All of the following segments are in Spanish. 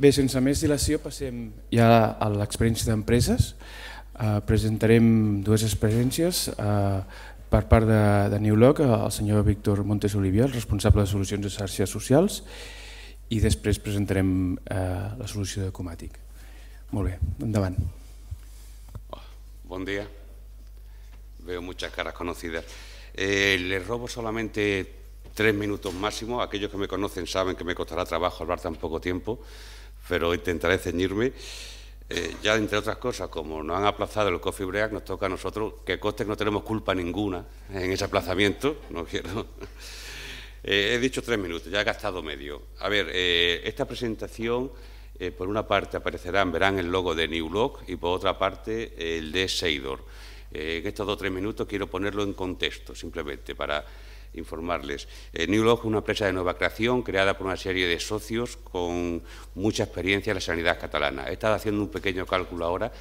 Bé, sense més dilació passem ja a l'experiència d'empreses. Uh, presentarem dues experiències uh, per part de, de Newlog, el senyor Víctor Montes Olivia, el responsable de solucions de xarxes socials, i després presentarem uh, la solució de Comàtic. Molt bé, endavant. Bon dia. Veo muchas caras conocidas. Eh, les robo solamente tres minutos máximo. Aquellos que me conocen saben que me costará trabajo hablar tan poco tiempo pero intentaré ceñirme. Eh, ya entre otras cosas, como nos han aplazado el Coffee nos toca a nosotros, que coste que no tenemos culpa ninguna en ese aplazamiento, no quiero... Eh, he dicho tres minutos, ya he gastado medio. A ver, eh, esta presentación, por una parte aparecerán, verán el logo de New Lock y por otra parte el de Seidor. en estos dos o tres minutos quiero ponerlo en contexto, simplemente para informarles. Eh, Newlog es una empresa de nueva creación creada por una serie de socios con mucha experiencia en la sanidad catalana. He estado haciendo un pequeño cálculo ahora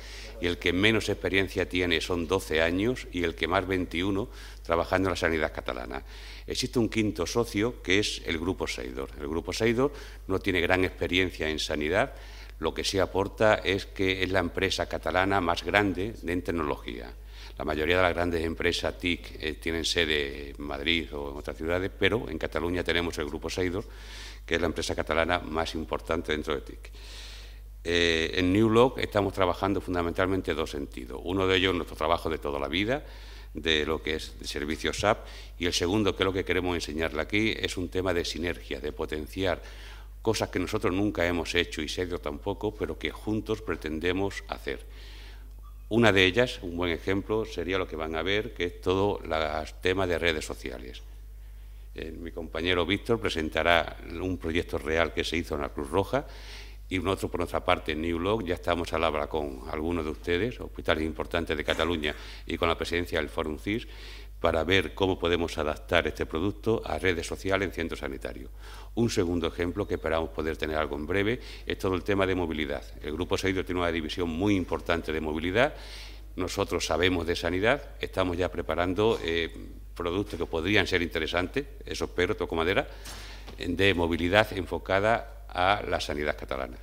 y el que menos experiencia tiene son 12 años y el que más 21 trabajando en la sanidad catalana. Existe un quinto socio que es el Grupo Seidor. El Grupo Seidor no tiene gran experiencia en sanidad, lo que sí aporta es que es la empresa catalana más grande en tecnología. La mayoría de las grandes empresas TIC eh, tienen sede en Madrid o en otras ciudades, pero en Cataluña tenemos el Grupo Seidor, que es la empresa catalana más importante dentro de TIC. Eh, en New estamos trabajando fundamentalmente dos sentidos. Uno de ellos es nuestro trabajo de toda la vida, de lo que es el servicios SAP, y el segundo, que es lo que queremos enseñarle aquí, es un tema de sinergia, de potenciar cosas que nosotros nunca hemos hecho y Seidor tampoco, pero que juntos pretendemos hacer. Una de ellas, un buen ejemplo, sería lo que van a ver, que es todo el tema de redes sociales. Eh, mi compañero Víctor presentará un proyecto real que se hizo en la Cruz Roja y nosotros, por nuestra parte, en New ya estamos a la habla con algunos de ustedes, hospitales importantes de Cataluña y con la presidencia del Forum CIS, para ver cómo podemos adaptar este producto a redes sociales en centros sanitarios. Un segundo ejemplo que esperamos poder tener algo en breve es todo el tema de movilidad. El Grupo Seido tiene una división muy importante de movilidad. Nosotros sabemos de sanidad, estamos ya preparando eh, productos que podrían ser interesantes, eso espero, toco madera, de movilidad enfocada a la sanidad catalana.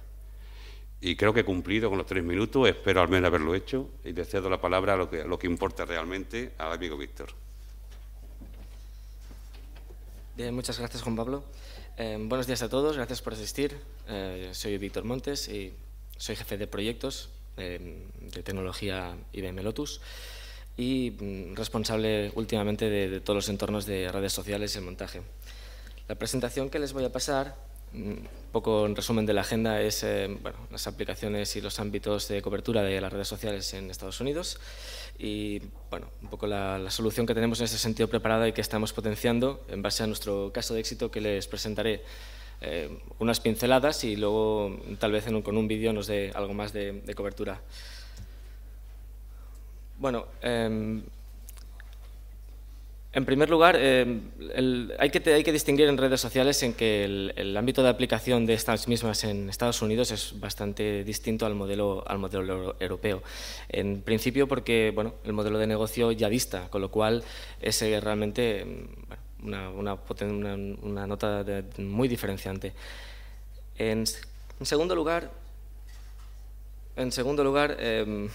Y creo que he cumplido con los tres minutos, espero al menos haberlo hecho, y le cedo la palabra lo que, a lo que importa realmente al amigo Víctor. Eh, muchas gracias, Juan Pablo. Eh, buenos días a todos, gracias por asistir. Eh, soy Víctor Montes y soy jefe de proyectos de tecnología IBM Lotus y mm, responsable últimamente de, todos los entornos de redes sociales y el montaje. La presentación que les voy a pasar, un mm, poco en resumen de la agenda, es las aplicaciones y los ámbitos de cobertura de las redes sociales en Estados Unidos y bueno, un poco la, solución que tenemos en ese sentido preparada y que estamos potenciando en base a nuestro caso de éxito que les presentaré eh, unas pinceladas y luego tal vez con un vídeo nos dé algo más de, cobertura. Bueno, em, en primer lugar, eh, hay, que, distinguir en redes sociales en que el, ámbito de aplicación de estas mismas en Estados Unidos es bastante distinto al modelo, al modelo europeo. En principio porque bueno, el modelo de negocio ya dista, con lo cual es eh, realmente mm, una, nota muy diferenciante. En, segundo lugar, en segundo lugar em,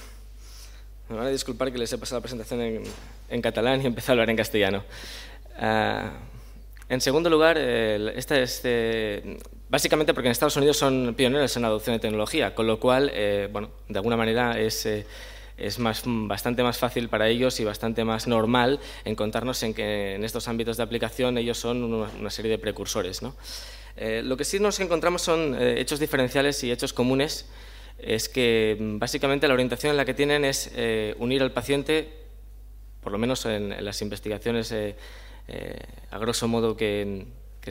me van a disculpar que les he pasado la presentación en en catalán y empezó a hablar en castellano. Ah, en segundo lugar, este, este, básicamente porque en Estados Unidos son pioneros en la adopción de tecnología, con lo cual, eh, bueno, de alguna manera es eh, es más, bastante más fácil para ellos y bastante más normal encontrarnos en que en estos ámbitos de aplicación ellos son una, serie de precursores. Eh, lo que sí nos encontramos son hechos diferenciales y hechos comunes, es que mm, básicamente la orientación en la que tienen es unir al paciente por lo menos en, las investigaciones, eh, eh, a grosso modo que,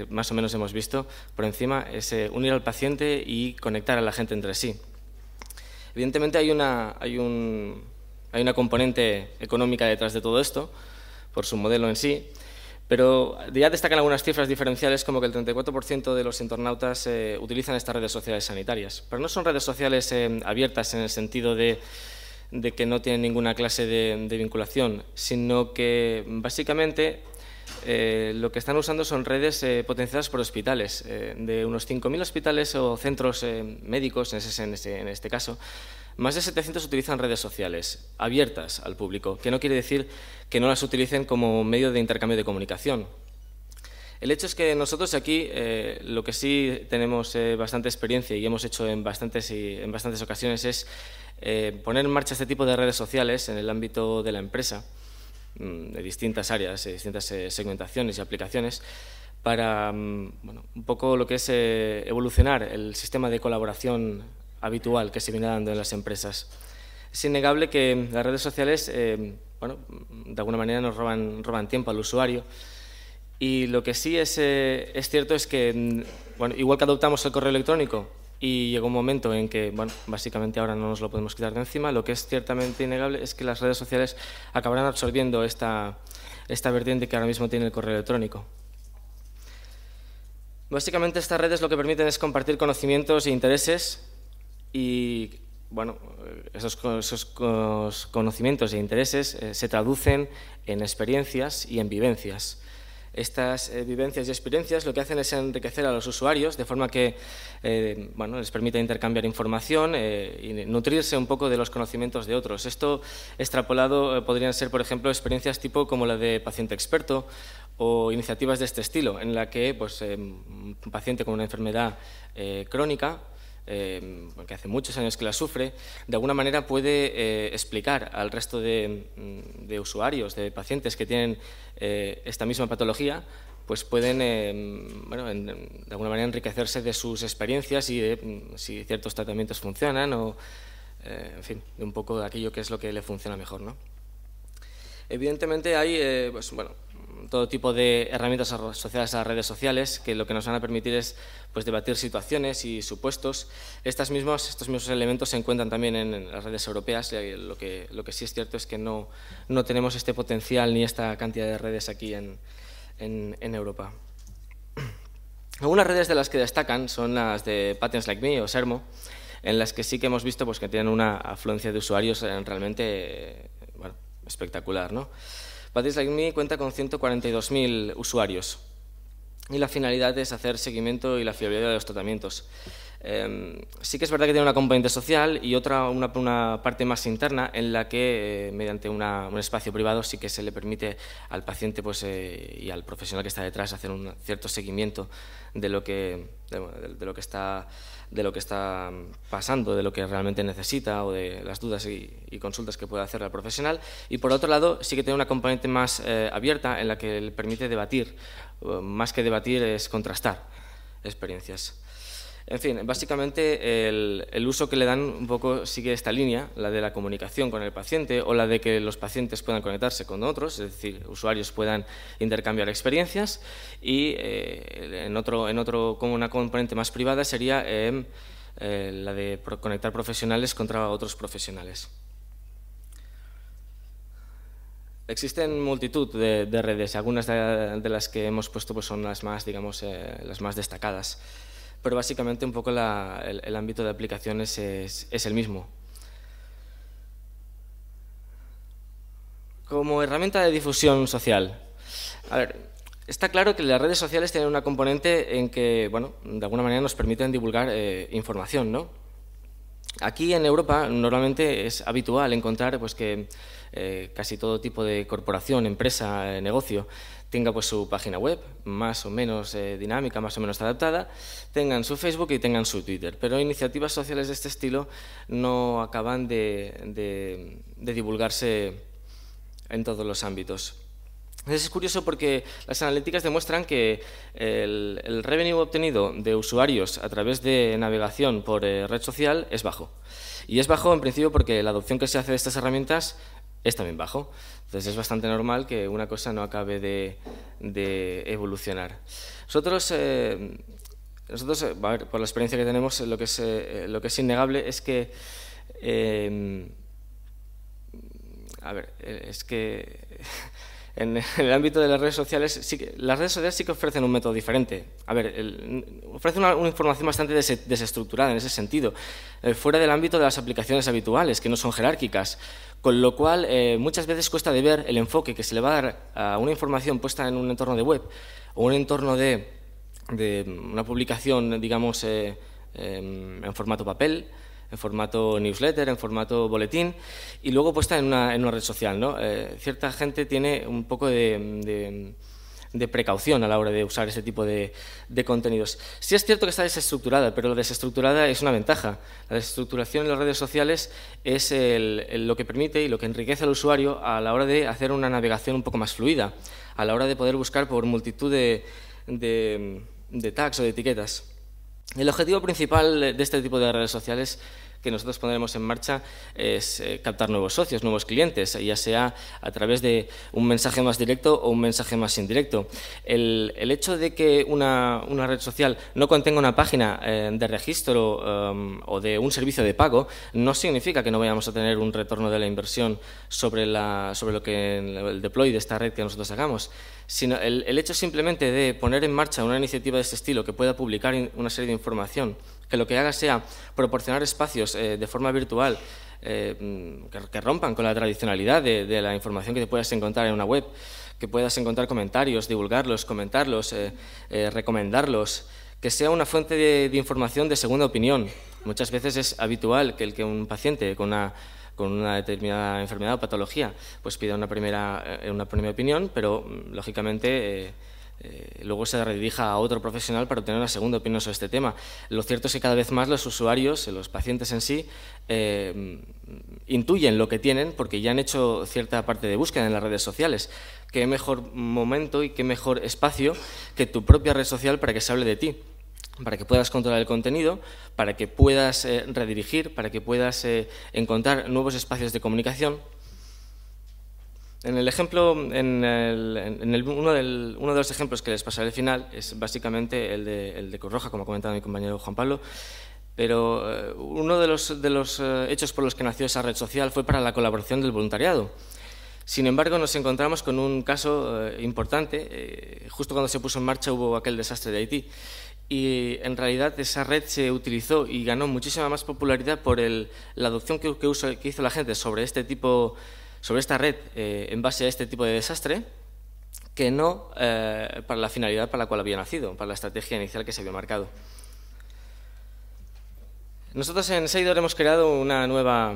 más o menos hemos visto por encima, es eh, unir al paciente y conectar a la gente entre sí. Evidentemente hay una, hay, un, hay una componente económica detrás de todo esto, por su modelo en sí, pero ya destacan algunas cifras diferenciales como que el 34% de los internautas utilizan estas redes sociales sanitarias. Pero no son redes sociales abiertas en el sentido de de que no tienen ninguna clase de, vinculación, sino que básicamente eh, lo que están usando son redes eh, potenciadas por hospitales. Eh, de unos 5.000 hospitales o centros médicos, en, este caso, más de 700 utilizan redes sociales abiertas al público, que no quiere decir que no las utilicen como medio de intercambio de comunicación. El hecho es que nosotros aquí lo que sí tenemos bastante experiencia y hemos hecho en bastantes, en bastantes ocasiones es eh, poner en marcha este tipo de redes sociales en el ámbito de la empresa, mm, de distintas áreas, de distintas eh, segmentaciones y aplicaciones, para mm, bueno, un poco lo que es eh, evolucionar el sistema de colaboración habitual que se viene dando en las empresas. Es innegable que las redes sociales, bueno, de alguna manera nos roban, roban tiempo al usuario. Y lo que sí es, es cierto es que, mm, bueno, igual que adoptamos el correo electrónico y llegó un momento en que, bueno, básicamente ahora no nos lo podemos quitar de encima. Lo que es ciertamente innegable es que las redes sociales acabarán absorbiendo esta, vertiente que ahora mismo tiene el correo electrónico. Básicamente estas redes lo que permiten es compartir conocimientos e intereses y, bueno, esos conocimientos e intereses eh, se traducen en experiencias y en vivencias. Estas eh, vivencias y experiencias lo que hacen es enriquecer a los usuarios de forma que eh, bueno, les permite intercambiar información eh, y nutrirse un poco de los conocimientos de otros. Esto extrapolado podrían ser, por ejemplo, experiencias tipo como la de paciente experto o iniciativas de este estilo, en la que pues, em, un paciente con una enfermedad crónica eh, porque hace muchos años que la sufre, de alguna manera puede eh, explicar al resto mm, de, usuarios, de pacientes que tienen eh, esta misma patología, pues pueden em, bueno, de alguna manera enriquecerse de sus experiencias y de mm, si ciertos tratamientos funcionan o, eh, en fin, de un poco de aquello que es lo que le funciona mejor. ¿no? Evidentemente hay, pues, bueno, todo tipo de herramientas asociadas a las redes sociales que lo que nos van a permitir es pues, debatir situaciones y supuestos. Estas mismas, estos mismos elementos se encuentran también en, las redes europeas lo que, sí es cierto es que no, no tenemos este potencial ni esta cantidad de redes aquí en, en, Europa. Algunas redes de las que destacan son las de Patents Like Me o Sermo, en las que sí que hemos visto pues, que tienen una afluencia de usuarios eh, realmente eh, espectacular. ¿no? Badis cuenta con 142.000 usuarios y la finalidad es hacer seguimiento y la fiabilidad de los tratamientos. Em, sí que es verdad que tiene una componente social y otra, una, una parte más interna en la que, eh, mediante un espacio privado, sí que se le permite al paciente pues, eh, y al profesional que está detrás hacer un cierto seguimiento de lo que, de lo que está de lo que está pasando, de lo que realmente necesita o de las dudas y, consultas que puede hacer la profesional. Y por otro lado, sí que tiene una componente más eh, abierta en la que le permite debatir, más que debatir es contrastar experiencias. En fin, básicamente el, uso que le dan un poco sigue esta línea, la de la comunicación con el paciente o la de que los pacientes puedan conectarse con otros, es decir, usuarios puedan intercambiar experiencias y eh, en otro, como una componente más privada sería em, eh, la de conectar profesionales contra otros profesionales. Existen multitud de, redes, algunas de, las que hemos puesto pues, son las más, eh, las más destacadas pero básicamente un poco el, ámbito de aplicaciones es, el mismo. Como herramienta de difusión social. está claro que las redes sociales tienen una componente en que, bueno, de alguna manera nos permiten divulgar eh, información, ¿no? Aquí en Europa normalmente es habitual encontrar pues, que eh, casi todo tipo de corporación, empresa, eh, negocio tenga pues su página web más o menos eh, dinámica, más o menos adaptada, tengan su Facebook y tengan su Twitter. Pero iniciativas sociales de este estilo no acaban de, divulgarse en todos los ámbitos. es curioso porque las analíticas demuestran que el, revenue obtenido de usuarios a través de navegación por eh, red social es bajo. Y es bajo en principio porque la adopción que se hace de estas herramientas es también bajo. Entonces es bastante normal que una cosa no acabe de, evolucionar. Nosotros, eh, nosotros eh, por la experiencia que tenemos, eh, lo que es, lo que es innegable es que... es que en el ámbito de las redes sociales, las redes sociales sí que ofrecen un método diferente. A ver, ofrecen una, información bastante desestructurada en ese sentido, fuera del ámbito de las aplicaciones habituales, que no son jerárquicas. Con lo cual, eh, muchas veces cuesta de ver el enfoque que se le va a dar a una información puesta en un entorno de web o un entorno de, de una publicación, digamos, eh, em, en formato papel, en formato newsletter, en formato boletín, y luego puesta en una, en una red social. ¿no? Eh, cierta gente tiene un poco de de precaución a la hora de usar ese tipo de, de, contenidos. Sí es cierto que está desestructurada, pero lo desestructurada es una ventaja. La desestructuración en las redes sociales es lo que permite y lo que enriquece al usuario a la hora de hacer una navegación un poco más fluida, a la hora de poder buscar por multitud de, de, de tags o de etiquetas. El objetivo principal de este tipo de redes sociales que nosotros pondremos en marcha es eh, captar nuevos socios, nuevos clientes, ya sea a través de un mensaje más directo o un mensaje más indirecto. El, hecho de que una, red social no contenga una página eh, de registro eh, o de un servicio de pago no significa que no vayamos a tener un retorno de la inversión sobre, lo que el deploy de esta red que nosotros hagamos, sino el, el hecho simplemente de poner en marcha una iniciativa de este estilo que pueda publicar una serie de información que lo que haga sea proporcionar espacios eh, de forma virtual eh, que, rompan con la tradicionalidad de, la información que te puedas encontrar en una web, que puedas encontrar comentarios, divulgarlos, comentarlos, eh, recomendarlos, que sea una fuente de, de, información de segunda opinión. Muchas veces es habitual que, el, que un paciente con una con una determinada enfermedad o patología, pues pida una primera, una primera opinión, pero mm, lógicamente eh, luego se redirija a otro profesional para obtener una segunda opinión sobre este tema. Lo cierto es que cada vez más los usuarios, eh, los pacientes en sí, eh, intuyen lo que tienen porque ya han hecho cierta parte de búsqueda en las redes sociales. Qué mejor momento y qué mejor espacio que tu propia red social para que se hable de ti para que puedas controlar el contenido, para que puedas redirigir, para que puedas encontrar nuevos espacios de comunicación en el ejemplo, en, el, uno, uno, de los ejemplos que les pasaré al final es básicamente el de, el como ha comentado mi compañero Juan Pablo, pero eh, uno de los, de los eh, hechos por los que nació esa red social fue para la colaboración del voluntariado. Sin embargo, nos encontramos con un caso eh, importante. justo cuando se puso en marcha hubo aquel desastre de Haití. Y en realidad esa red se utilizó y ganó muchísima más popularidad por la adopción que, que, que, hizo la gente sobre este tipo de sobre esta red eh, en base a este tipo de desastre que no eh, para la finalidad para la cual había nacido, para la estrategia inicial que se había marcado. Nosotros en Seidor hemos creado una nueva,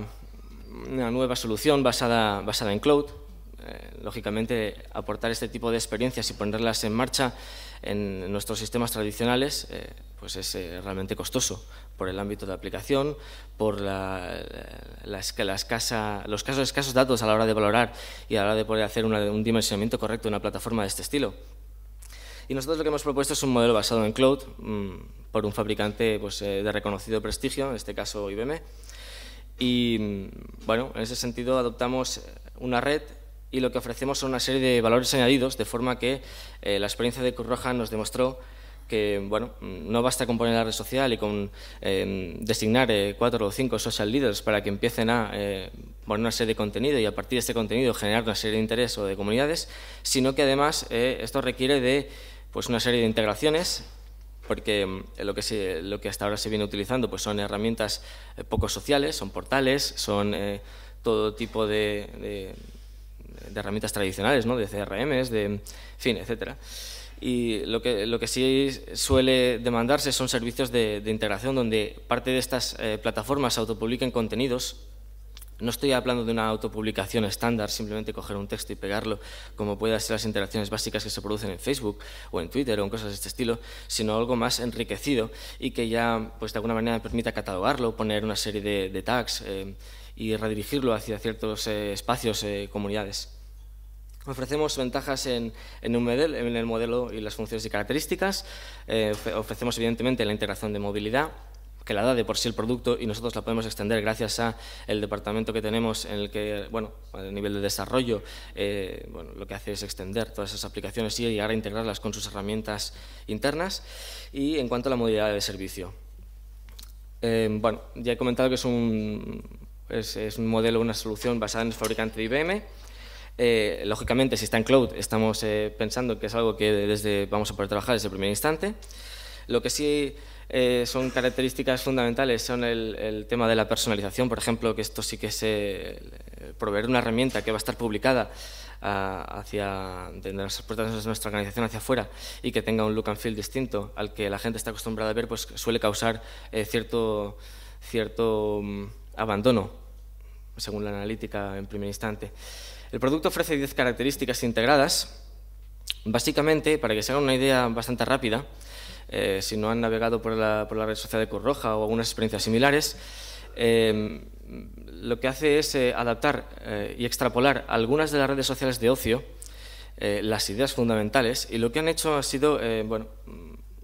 una nueva solución basada, basada en cloud. Eh, lógicamente, aportar este tipo de experiencias y ponerlas en marcha en nuestros sistemas tradicionales pues es realmente costoso por el ámbito de aplicación, por los casos, escasos datos a la hora de valorar y a la hora de poder hacer un dimensionamiento correcto de una plataforma de este estilo. Y nosotros lo que hemos propuesto es un modelo basado en cloud mm, por un fabricante pues, eh, de reconocido prestigio, en este caso IBM. Y mm, bueno, en ese sentido adoptamos una red y lo que ofrecemos son una serie de valores añadidos, de forma que eh, la experiencia de Cruz Roja nos demostró que bueno, no basta con poner la red social y con em, designar eh, cuatro o cinco social leaders para que empiecen a eh, poner una serie de contenido y a partir de este contenido generar una serie de interés o de comunidades, sino que además eh, esto requiere de pues, una serie de integraciones porque em, lo que, se, lo que hasta ahora se viene utilizando pues son herramientas poco sociales, son portales, son todo tipo de, de, herramientas tradicionales, ¿no? de CRMs, de, fin, etcétera y lo que, lo que sí suele demandarse son servicios de, integración donde parte de estas eh, plataformas autopubliquen contenidos. No estoy hablando de una autopublicación estándar, simplemente coger un texto y pegarlo, como pueden ser las interacciones básicas que se producen en Facebook o en Twitter o en cosas de este estilo, sino algo más enriquecido y que ya, pues de alguna manera, permita catalogarlo, poner una serie de, tags eh, y redirigirlo hacia ciertos eh, espacios, eh, comunidades. Ofrecemos ventajas en, un en, el modelo y las funciones y características. Eh, ofrecemos, evidentemente, la integración de movilidad, que la da de por sí el producto y nosotros la podemos extender gracias a el departamento que tenemos en el que, bueno, a nivel de desarrollo, eh, lo que hace es extender todas esas aplicaciones y llegar a integrarlas con sus herramientas internas. Y en cuanto a la modalidad de servicio. Eh, bueno, ya he comentado que es es, es un modelo, una solución basada en el fabricante de IBM, eh, lógicamente, si está en cloud, estamos eh, pensando que es algo que desde, vamos a poder trabajar desde el primer instante. Lo que sí eh, son características fundamentales son el, tema de la personalización, por ejemplo, que esto sí que es proveer una herramienta que va a estar publicada ah, hacia, de las puertas de nuestra organización hacia afuera y que tenga un look and feel distinto al que la gente está acostumbrada a ver, pues suele causar cierto, mm, abandono, según la analítica en primer instante. El producto ofrece 10 características integradas. Básicamente, para que se haga una idea bastante rápida, eh, si no han navegado por la, red social de Cruz o algunas experiencias similares, em, lo que hace es eh, adaptar eh, y extrapolar algunas de las redes sociales de ocio, las ideas fundamentales, y lo que han hecho ha sido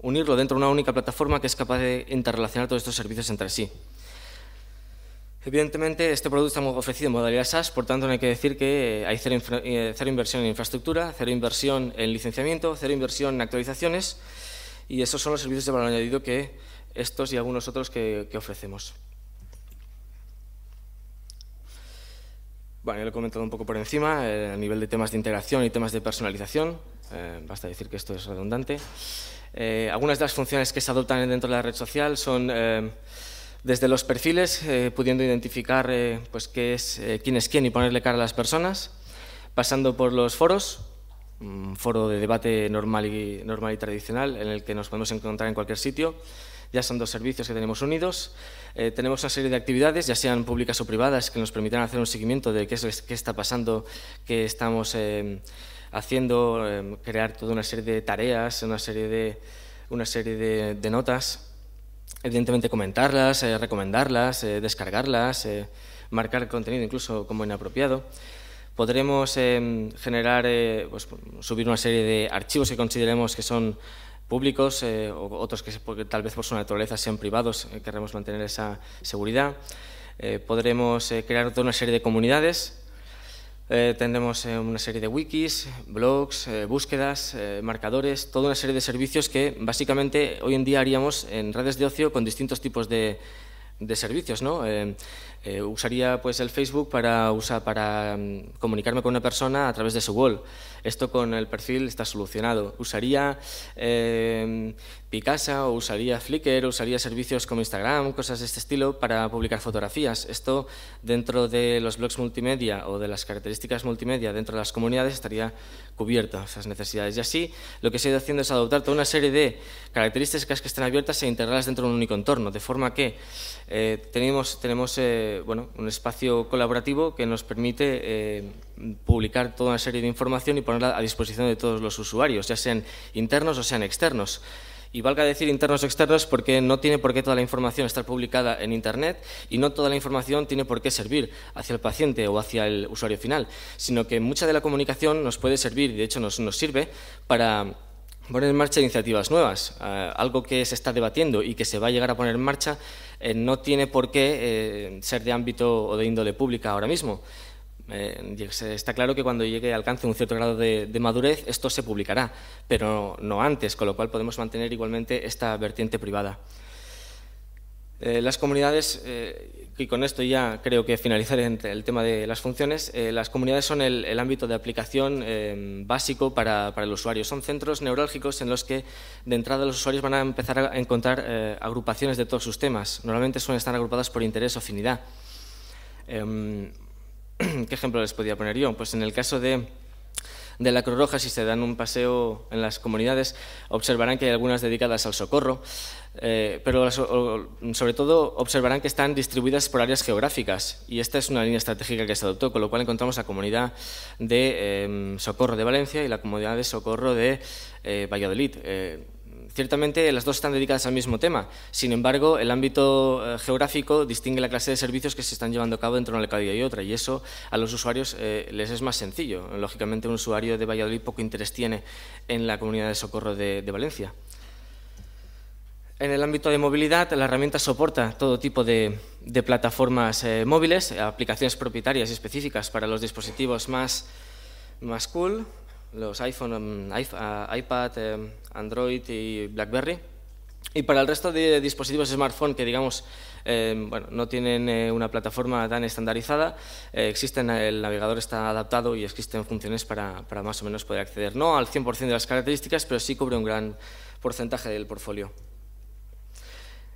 unirlo dentro de una única plataforma que es capaz de interrelacionar todos estos servicios entre sí. Evidentemente, este producto está ofrecido en modalidad SaaS, por tanto, no hay que decir que eh, hay eh, cero, inversión en infraestructura, cero inversión en licenciamiento, cero inversión en actualizaciones, y esos son los servicios de valor añadido que estos y algunos otros que, ofrecemos. Bueno, ya lo he comentado un poco por encima, eh, a nivel de temas de integración y temas de personalización, basta decir que esto es redundante. algunas de las funciones que se adoptan dentro de la red social son desde los perfiles, eh, pudiendo identificar eh, pues, qué eh, quién es quién y ponerle cara a las personas, pasando por los foros, un foro de debate normal y, tradicional en el que nos podemos encontrar en cualquier sitio, ya son dos servicios que tenemos unidos. tenemos una serie de actividades, ya sean públicas o privadas, que nos permitan hacer un seguimiento de qué, es, qué está pasando, qué estamos haciendo, crear toda una serie de tareas, una serie de, una serie de notas evidentemente comentarlas, eh, recomendarlas, eh, descargarlas, eh, marcar contenido incluso como inapropiado. Podremos generar, pues, subir una serie de archivos que consideremos que son públicos o otros que tal vez por su naturaleza sean privados, querremos mantener esa seguridad. podremos crear toda una serie de comunidades eh, tendremos eh, una serie de wikis, blogs, eh, búsquedas, marcadores, toda una serie de servicios que básicamente hoy en día haríamos en redes de ocio con distintos tipos de, servicios. Eh, usaría pues, el Facebook para, usar para mm, comunicarme con una persona a través de su wall. Esto con el perfil está solucionado. Usaría em, Picasa o usaría Flickr, usaría servicios como Instagram, cosas de este estilo, para publicar fotografías. Esto dentro de los blogs multimedia o de las características multimedia dentro de las comunidades estaría cubierto esas necesidades. Y así lo que se ha ido haciendo es adoptar toda una serie de características que están abiertas e integrarlas dentro de un único entorno, de forma que eh, tenemos, tenemos eh, bueno, un espacio colaborativo que nos permite eh, publicar toda una serie de información y ponerla a disposición de todos los usuarios, ya sean internos o sean externos. Y valga decir internos o externos porque no tiene por qué toda la información estar publicada en Internet y no toda la información tiene por qué servir hacia el paciente o hacia el usuario final, sino que mucha de la comunicación nos puede servir, y de hecho nos, sirve, para poner en marcha iniciativas nuevas, eh, algo que se está debatiendo y que se va a llegar a poner en marcha eh, no tiene por qué eh, ser de ámbito o de índole pública ahora mismo. Eh, está claro que cuando llegue alcance un cierto grado de, madurez, esto se publicará, pero no antes, con lo cual podemos mantener igualmente esta vertiente privada. Eh, las comunidades, eh, y con esto ya creo que finalizaré el tema de las funciones, eh, las comunidades son el, ámbito de aplicación básico para, el usuario. Son centros neurálgicos en los que de entrada los usuarios van a empezar a encontrar agrupaciones de todos sus temas. Normalmente suelen estar agrupadas por interés o afinidad. Em, ¿Qué ejemplo les podía poner yo? Pues en el caso de de la Cruz Roja, si se dan un paseo en las comunidades, observarán que hay algunas dedicadas al socorro, eh, pero sobre todo observarán que están distribuidas por áreas geográficas y esta es una línea estratégica que se adoptó, con lo cual encontramos la comunidad de em, Socorro de Valencia y la comunidad de Socorro de eh, Valladolid. Eh, ciertamente las dos están dedicadas al mismo tema, sin embargo el ámbito geográfico distingue la clase de servicios que se están llevando a cabo dentro de una localidad y otra y eso a los usuarios les es más sencillo. Lógicamente un usuario de Valladolid poco interés tiene en la comunidad de socorro de Valencia. En el ámbito de movilidad, la herramienta soporta todo tipo de, plataformas eh, móviles, eh, aplicaciones propietarias específicas para los dispositivos más, cool, los iPhone, em, ah, iPad, em, Android y BlackBerry. Y para el resto de dispositivos smartphone que, digamos, em, no tienen eh, una plataforma tan estandarizada, existen, el navegador está adaptado y existen funciones para, para más o menos poder acceder. No al 100% de las características, pero sí cubre un gran porcentaje del portfolio.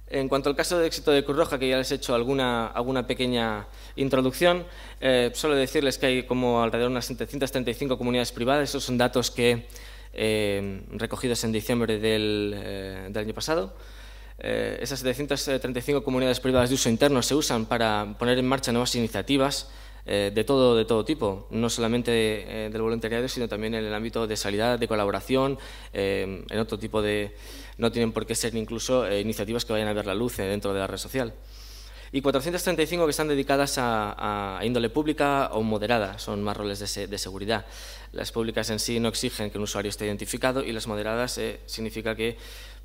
En cuanto al caso de éxito de Cruz Roja, que ya les he hecho alguna, alguna pequeña introducción, eh, suelo decirles que hay como alrededor de unas 735 comunidades privadas. Esos son datos que eh, recogidos en diciembre del, eh, del año pasado. esas 735 comunidades privadas de uso interno se usan para poner en marcha nuevas iniciativas eh, de, todo, de todo tipo, no solamente eh, del voluntariado, sino también en el ámbito de salida, de colaboración, eh, en otro tipo de... No tienen por qué ser incluso iniciativas que vayan a ver la luz dentro de la red social. Y 435 que están dedicadas a, índole pública o moderada, son más roles de, de, seguridad. Las públicas en sí no exigen que un usuario esté identificado y las moderadas significa que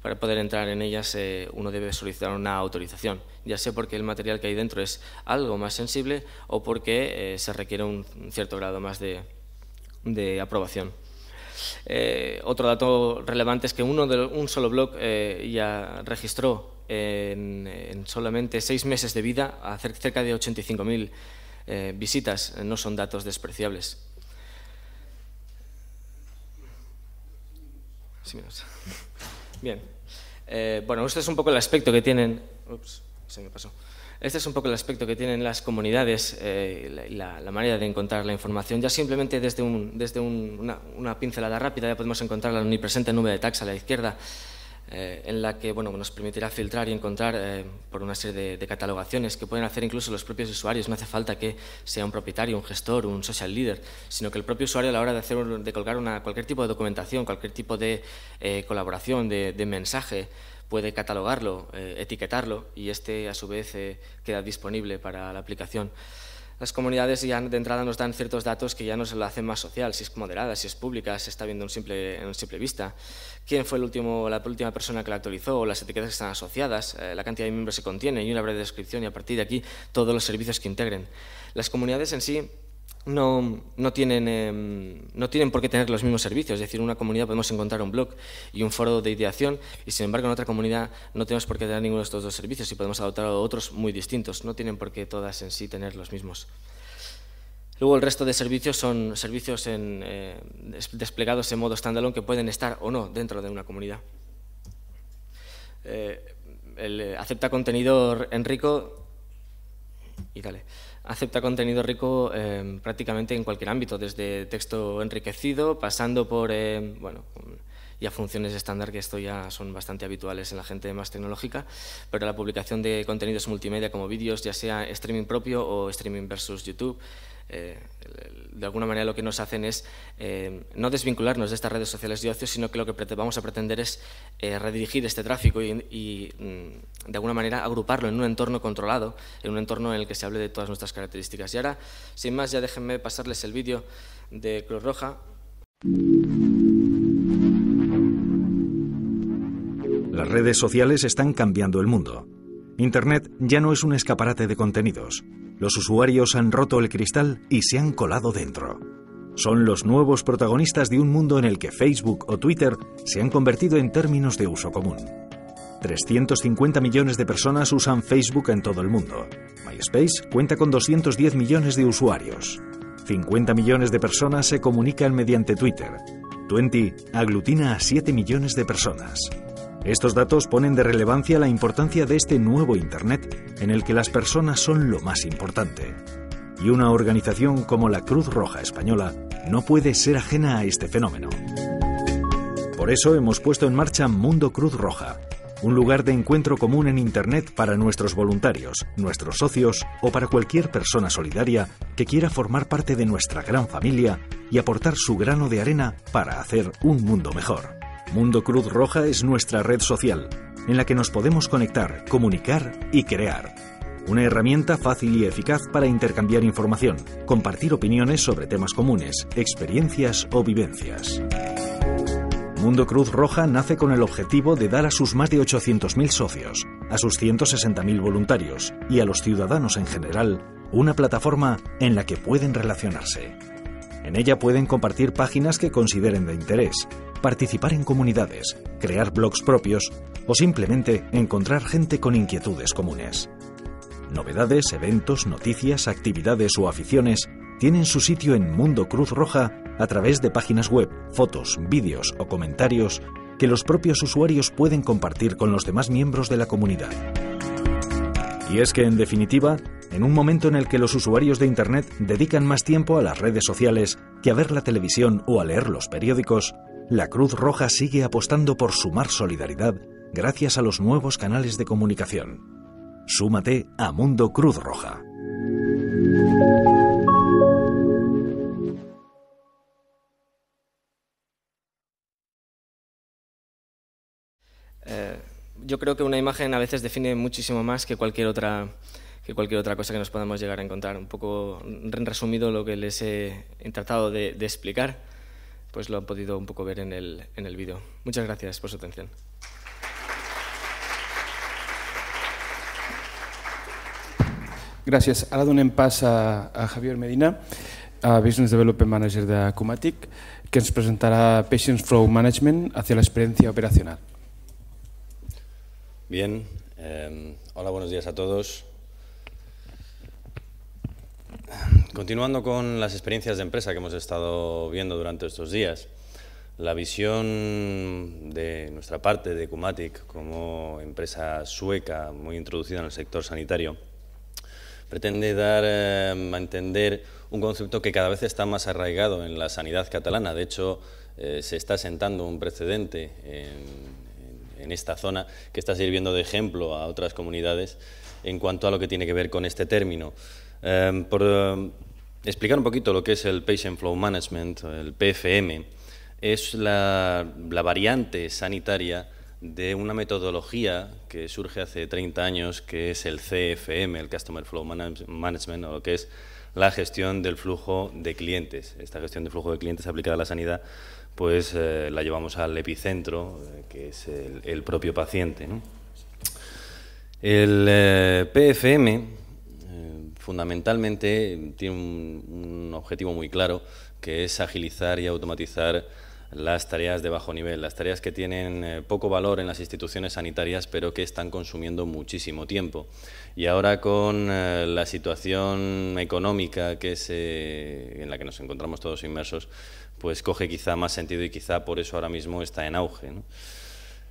para poder entrar en ellas uno debe solicitar una autorización, ya sea porque el material que hay dentro es algo más sensible o porque eh, se requiere un cierto grado más de, aprobación. Eh, otro dato relevante es que uno de, un solo blog eh, ya registró en, solamente seis meses de vida hacer cerca de 85.000 visitas. No son datos despreciables. Bien. Eh, bueno, este es un poco el aspecto que tienen. Este es un poco el aspecto que tienen las comunidades eh, la, manera de encontrar la información. Ya simplemente desde, un, desde una, una, pincelada rápida ya podemos encontrar la omnipresente nube de tax a la izquierda, eh, en la que bueno, nos permitirá filtrar y encontrar eh, por una serie de, catalogaciones que pueden hacer incluso los propios usuarios. No hace falta que sea un propietario, un gestor, un social leader, sino que el propio usuario a la hora de, hacer, de colgar una, cualquier tipo de documentación, cualquier tipo de eh, colaboración, de, mensaje, puede catalogarlo, etiquetarlo y este a su vez queda disponible para la aplicación las comunidades ya de entrada nos dan ciertos datos que ya nos lo hacen más social, si es moderada, si es pública, se está viendo un simple, en un simple vista, quién fue el último, la última persona que la actualizó, las etiquetas que están asociadas, eh, la cantidad de miembros que contiene y una breve descripción y a partir de aquí todos los servicios que integren. Las comunidades en sí no, no, tienen, em, no tienen por qué tener los mismos servicios. Es decir, en una comunidad podemos encontrar un blog y un foro de ideación y, sin embargo, en otra comunidad no tenemos por qué tener ninguno de estos dos servicios y podemos adoptar otros muy distintos. No tienen por qué todas en sí tener los mismos. Luego el resto de servicios son servicios eh, desplegados en modo standalone que pueden estar o no dentro de una comunidad. Eh, el, eh, acepta contenido en rico y dale acepta contenido rico em, prácticamente en cualquier ámbito, desde texto enriquecido, pasando por em, bueno, ya funciones estándar, que esto ya son bastante habituales en la gente más tecnológica, pero la publicación de contenidos multimedia como vídeos, ya sea streaming propio o streaming versus YouTube, eh, de alguna manera lo que nos hacen es eh, no desvincularnos de estas redes sociales de ocio, sino que lo que vamos a pretender es eh, redirigir este tráfico y, y, mm, de alguna manera agruparlo en un entorno controlado, en un entorno en el que se hable de todas nuestras características. Y ahora, sin más, ya déjenme pasarles el vídeo de Cruz Roja. Las redes sociales están cambiando el mundo. Internet ya no es un escaparate de contenidos, los usuarios han roto el cristal y se han colado dentro. Son los nuevos protagonistas de un mundo en el que Facebook o Twitter se han convertido en términos de uso común. 350 millones de personas usan Facebook en todo el mundo. MySpace cuenta con 210 millones de usuarios. 50 millones de personas se comunican mediante Twitter. Twenty aglutina a 7 millones de personas. Estos datos ponen de relevancia la importancia de este nuevo Internet, en el que las personas son lo más importante. Y una organización como la Cruz Roja Española no puede ser ajena a este fenómeno. Por eso hemos puesto en marcha Mundo Cruz Roja, un lugar de encuentro común en Internet para nuestros voluntarios, nuestros socios o para cualquier persona solidaria que quiera formar parte de nuestra gran familia y aportar su grano de arena para hacer un mundo mejor. Mundo Cruz Roja es nuestra red social, en la que nos podemos conectar, comunicar y crear. Una herramienta fácil y eficaz para intercambiar información, compartir opiniones sobre temas comunes, experiencias o vivencias. Mundo Cruz Roja nace con el objetivo de dar a sus más de 800.000 socios, a sus 160.000 voluntarios y a los ciudadanos en general una plataforma en la que pueden relacionarse. En ella pueden compartir páginas que consideren de interés, participar en comunidades, crear blogs propios o simplemente encontrar gente con inquietudes comunes. Novedades, eventos, noticias, actividades o aficiones tienen su sitio en Mundo Cruz Roja a través de páginas web, fotos, vídeos o comentarios que los propios usuarios pueden compartir con los demás miembros de la comunidad. Y es que, en definitiva, en un momento en el que los usuarios de Internet dedican más tiempo a las redes sociales que a ver la televisión o a leer los periódicos, la Cruz Roja sigue apostando por sumar solidaridad gracias a los nuevos canales de comunicación. Súmate a Mundo Cruz Roja. Eh, yo creo que una imagen a veces define muchísimo más que cualquier otra que cualquier otra cosa que nos podamos llegar a encontrar. Un poco resumido lo que les he tratado de explicar pues lo han podido un poco ver en el, en el vídeo. Muchas gracias por su atención. Gracias. Ahora donem un a, a Javier Medina, a Business Development Manager de Comatic, que nos presentará Patient Flow Management hacia la experiencia operacional. Bien, em, hola, buenos días a todos. Continuando con las experiencias de empresa que hemos estado viendo durante estos días, la visión de nuestra parte de Cumatic como empresa sueca muy introducida en el sector sanitario pretende dar eh, a entender un concepto que cada vez está más arraigado en la sanidad catalana. De hecho, eh, se está sentando un precedente en esta zona que está sirviendo de ejemplo a otras comunidades en cuanto a lo que tiene que ver con este término. Em, por em, explicar un poquito lo que es el Patient Flow Management, el PFM, es la, variante sanitaria de una metodología que surge hace 30 años, que es el CFM, el Customer Flow Management, o lo que es la gestión del flujo de clientes. Esta gestión del flujo de clientes aplicada a la sanidad, pues eh, la llevamos al epicentro, eh, que es el, propio paciente. El eh, PFM fundamentalmente tiene un, objetivo muy claro, que es agilizar y automatizar las tareas de bajo nivel, las tareas que tienen eh, poco valor en las instituciones sanitarias pero que están consumiendo muchísimo tiempo. Y ahora con eh, la situación económica que en la que nos encontramos todos inmersos, pues coge quizá más sentido y quizá por eso ahora mismo está en auge.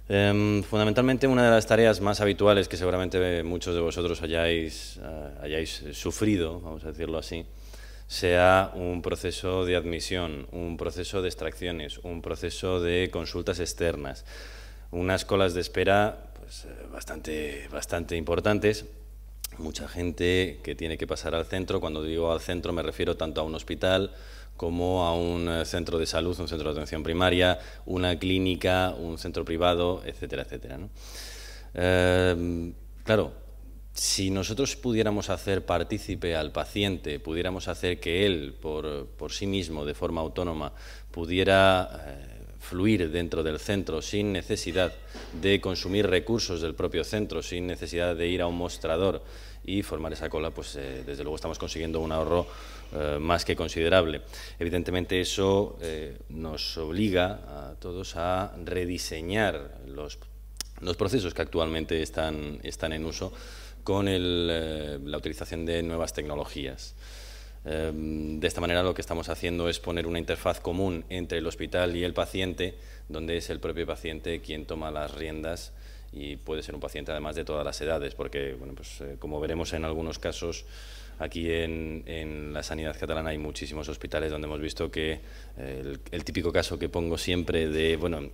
Em, fundamentalmente una de las tareas más habituales que seguramente muchos de vosotros hayáis, eh, hayáis sufrido, vamos a decirlo así, sea un proceso de admisión, un proceso de extracciones, un proceso de consultas externas, unas colas de espera pues, eh, bastante, bastante importantes. Mucha gente que tiene que pasar al centro, cuando digo al centro me refiero tanto a un hospital, como a un eh, centro de salud, un centro de atención primaria, una clínica, un centro privado, etcétera, etcétera. Em, claro, si nosotros pudiéramos hacer partícipe al paciente, pudiéramos hacer que él, por, sí mismo, de forma autónoma, pudiera eh, fluir dentro del centro sin necesidad de consumir recursos del propio centro, sin necesidad de ir a un mostrador y formar esa cola, pues eh, desde luego estamos consiguiendo un ahorro eh, más que considerable. Evidentemente eso eh, nos obliga a todos a rediseñar los, procesos que actualmente están, están en uso con eh, la utilización de nuevas tecnologías. De esta manera lo que estamos haciendo es poner una interfaz común entre el hospital y el paciente, donde es el propio paciente quien toma las riendas y puede ser un paciente además de todas las edades, porque bueno, pues, como veremos en algunos casos Aquí en, la sanidad catalana hay muchísimos hospitales donde hemos visto que eh, el, típico caso que pongo siempre de, bueno, eh,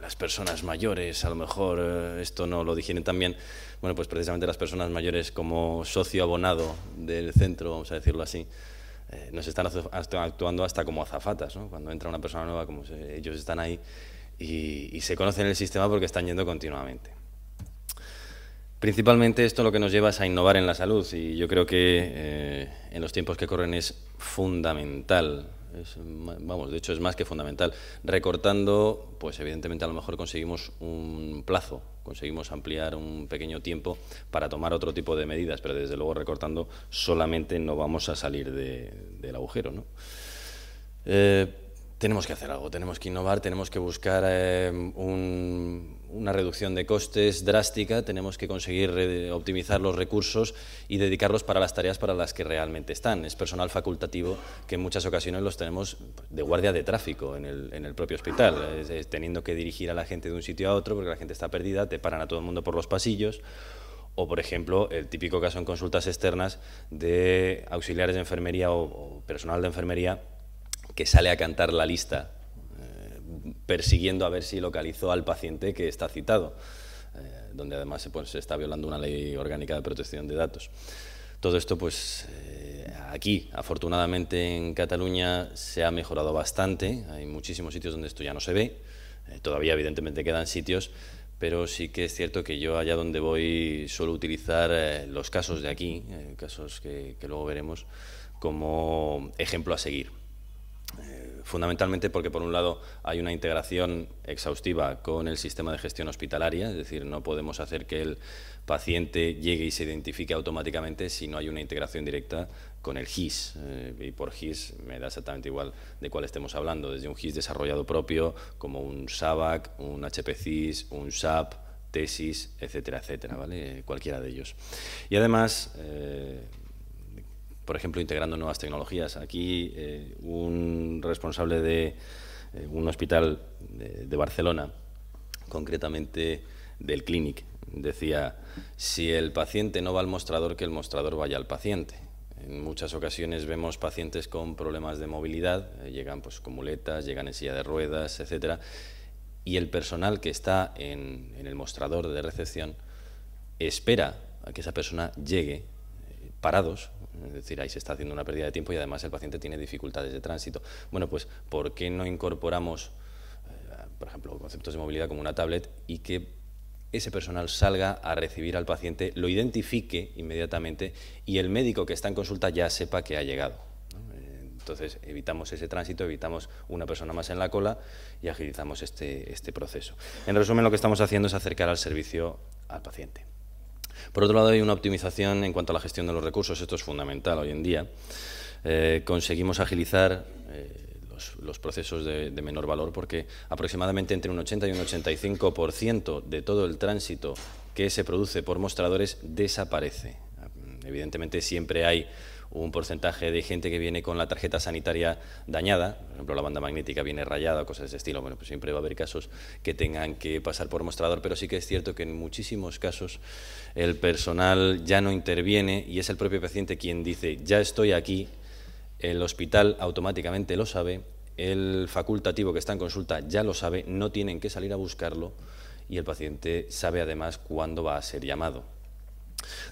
las personas mayores, a lo mejor eh, esto no lo digieren tan bien. Bueno, pues precisamente las personas mayores como socio abonado del centro, vamos a decirlo así, nos están actuando hasta como azafatas, Cuando entra una persona nueva, como ellos están ahí y, se conocen el sistema porque están yendo continuamente. Principalmente esto lo que nos lleva es a innovar en la salud y yo creo que eh, en los tiempos que corren es fundamental. vamos, de hecho es más que fundamental. Recortando, pues evidentemente a lo mejor conseguimos un plazo, conseguimos ampliar un pequeño tiempo para tomar otro tipo de medidas, pero desde luego recortando solamente no vamos a salir del agujero. ¿no? Eh, tenemos que hacer algo, tenemos que innovar, tenemos que buscar eh, un una reducción de costes drástica, tenemos que conseguir eh, optimizar los recursos y dedicarlos para las tareas para las que realmente están. Es personal facultativo que en muchas ocasiones los tenemos de guardia de tráfico en el, propio hospital, teniendo que dirigir a la gente de un sitio a otro porque la gente está perdida, te paran a todo el mundo por los pasillos. O, por ejemplo, el típico caso en consultas externas de auxiliares de enfermería o personal de enfermería que sale a cantar la lista persiguiendo a ver si localizó al paciente que está citado, eh, donde además pues, se está violando una ley orgánica de protección de datos. Todo esto, pues eh, aquí, afortunadamente en Cataluña, se ha mejorado bastante. Hay muchísimos sitios donde esto ya no se ve. Eh, todavía, evidentemente, quedan sitios, pero sí que es cierto que yo allá donde voy suelo utilizar los casos de aquí, casos que luego veremos, como ejemplo a seguir fundamentalmente porque, por un lado, hay una integración exhaustiva con el sistema de gestión hospitalaria, es decir, no podemos hacer que el paciente llegue y se identifique automáticamente si no hay una integración directa con el GIS. Eh, y por GIS me da exactamente igual de cuál estemos hablando, desde un GIS desarrollado propio, como un SABAC, un HPCIS, un SAP, tesis, etcétera, etcétera, ¿vale? Cualquiera de ellos. Y además, eh, por ejemplo, integrando nuevas tecnologías. Aquí eh, un responsable de eh, un hospital de, Barcelona, concretamente del Clinic, decía, si el paciente no va al mostrador, que el mostrador vaya al paciente. En muchas ocasiones vemos pacientes con problemas de movilidad, eh, llegan pues, con muletas, llegan en silla de ruedas, etc. y el personal que está en el mostrador de recepción espera a que esa persona llegue parados, es decir, ahí se está haciendo una pérdida de tiempo y además el paciente tiene dificultades de tránsito. Bueno, pues ¿por qué no incorporamos, eh, por ejemplo, conceptos de movilidad como una tablet y que ese personal salga a recibir al paciente, lo identifique inmediatamente y el médico que está en consulta ya sepa que ha llegado? Entonces evitamos ese tránsito, evitamos una persona más en la cola y agilizamos este, este proceso. En resumen, lo que estamos haciendo es acercar al servicio al paciente. Por otro lado, hay una optimización en cuanto a la gestión de los recursos, esto es fundamental hoy en día. Eh, conseguimos agilizar eh, los, procesos de, de, menor valor porque aproximadamente entre un 80 y un 85% de todo el tránsito que se produce por mostradores desaparece. Evidentemente siempre hay un porcentaje de gente que viene con la tarjeta sanitaria dañada, por ejemplo la banda magnética viene rayada o cosas de ese estilo, bueno, pues siempre va a haber casos que tengan que pasar por mostrador, pero sí que es cierto que en muchísimos casos el personal ya no interviene y es el propio paciente quien dice, ya estoy aquí, el hospital automáticamente lo sabe, el facultativo que está en consulta ya lo sabe, no tienen que salir a buscarlo y el paciente sabe además cuándo va a ser llamado.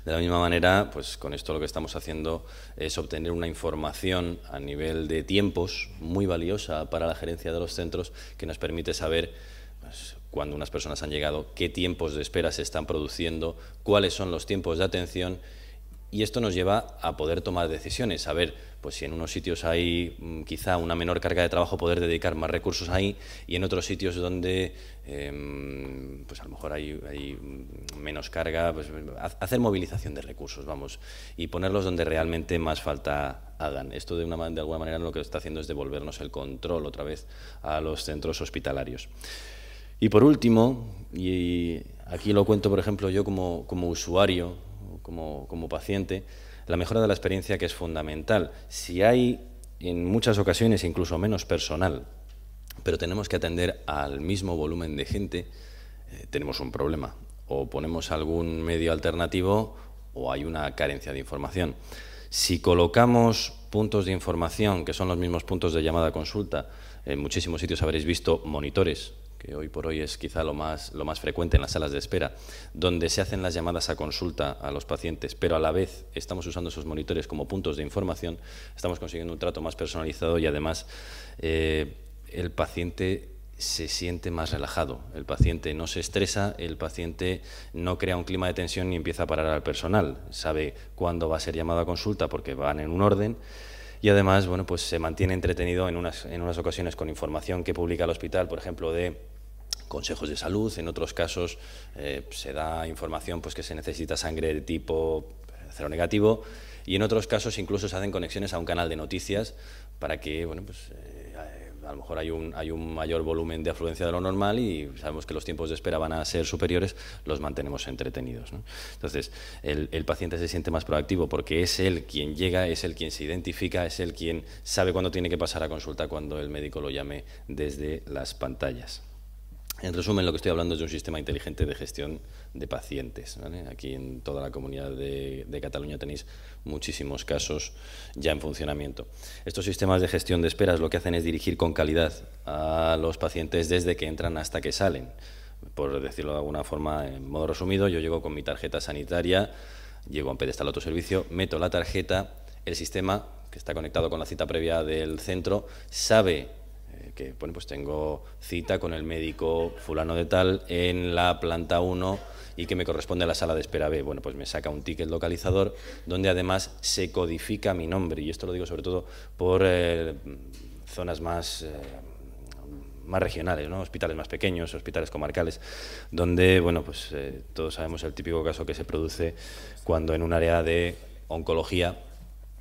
De la misma manera, pues con esto lo que estamos haciendo es obtener una información a nivel de tiempos muy valiosa para la gerencia de los centros que nos permite saber cuándo pues, cuando unas personas han llegado, qué tiempos de espera se están produciendo, cuáles son los tiempos de atención y esto nos lleva a poder tomar decisiones, a ver, pues si en unos sitios hay mm, quizá una menor carga de trabajo, poder dedicar más recursos ahí, y en otros sitios donde Em, pues a lo mejor hay, menos carga, pues, hacer movilización de recursos, vamos, y ponerlos donde realmente más falta hagan. Esto de, una, de alguna manera lo que está haciendo es devolvernos el control otra vez a los centros hospitalarios. Y por último, y aquí lo cuento por ejemplo yo como, usuario, como, como paciente, la mejora de la experiencia que es fundamental. Si hay en muchas ocasiones incluso menos personal pero tenemos que atender al mismo volumen de gente, eh, tenemos un problema. O ponemos algún medio alternativo o hay una carencia de información. Si colocamos puntos de información, que son los mismos puntos de llamada a consulta, en muchísimos sitios habréis visto monitores, que hoy por hoy es quizá lo más, lo más frecuente en las salas de espera, donde se hacen las llamadas a consulta a los pacientes, pero a la vez estamos usando esos monitores como puntos de información, estamos consiguiendo un trato más personalizado y además... Eh, el paciente se siente más relajado, el paciente no se estresa, el paciente no crea un clima de tensión ni empieza a parar al personal, sabe cuándo va a ser llamado a consulta porque van en un orden y además bueno, pues se mantiene entretenido en unas, en unas ocasiones con información que publica el hospital, por ejemplo, de consejos de salud, en otros casos eh, se da información pues, que se necesita sangre de tipo cero negativo y en otros casos incluso se hacen conexiones a un canal de noticias para que bueno, pues, eh, a lo mejor hay un, hay un mayor volumen de afluencia de lo normal y sabemos que los tiempos de espera van a ser superiores, los mantenemos entretenidos. Entonces, el, el, paciente se siente más proactivo porque es él quien llega, es él quien se identifica, es él quien sabe cuándo tiene que pasar a consulta cuando el médico lo llame desde las pantallas. En resumen, lo que estoy hablando es de un sistema inteligente de gestión de pacientes. Aquí en toda la comunidad de, Cataluña tenéis muchísimos casos ya en funcionamiento. Estos sistemas de gestión de esperas lo que hacen es dirigir con calidad a los pacientes desde que entran hasta que salen. Por decirlo de alguna forma, en modo resumido, yo llego con mi tarjeta sanitaria, llego a un pedestal servicio meto la tarjeta, el sistema que está conectado con la cita previa del centro sabe eh, que bueno, pues tengo cita con el médico fulano de tal en la planta 1 y que me corresponde a la sala de espera B. Bueno, pues me saca un ticket localizador donde además se codifica mi nombre y esto lo digo sobre todo por eh, zonas más... Eh, más regionales, ¿no? hospitales más pequeños, hospitales comarcales, donde bueno, pues, eh, todos sabemos el típico caso que se produce cuando en un área de oncología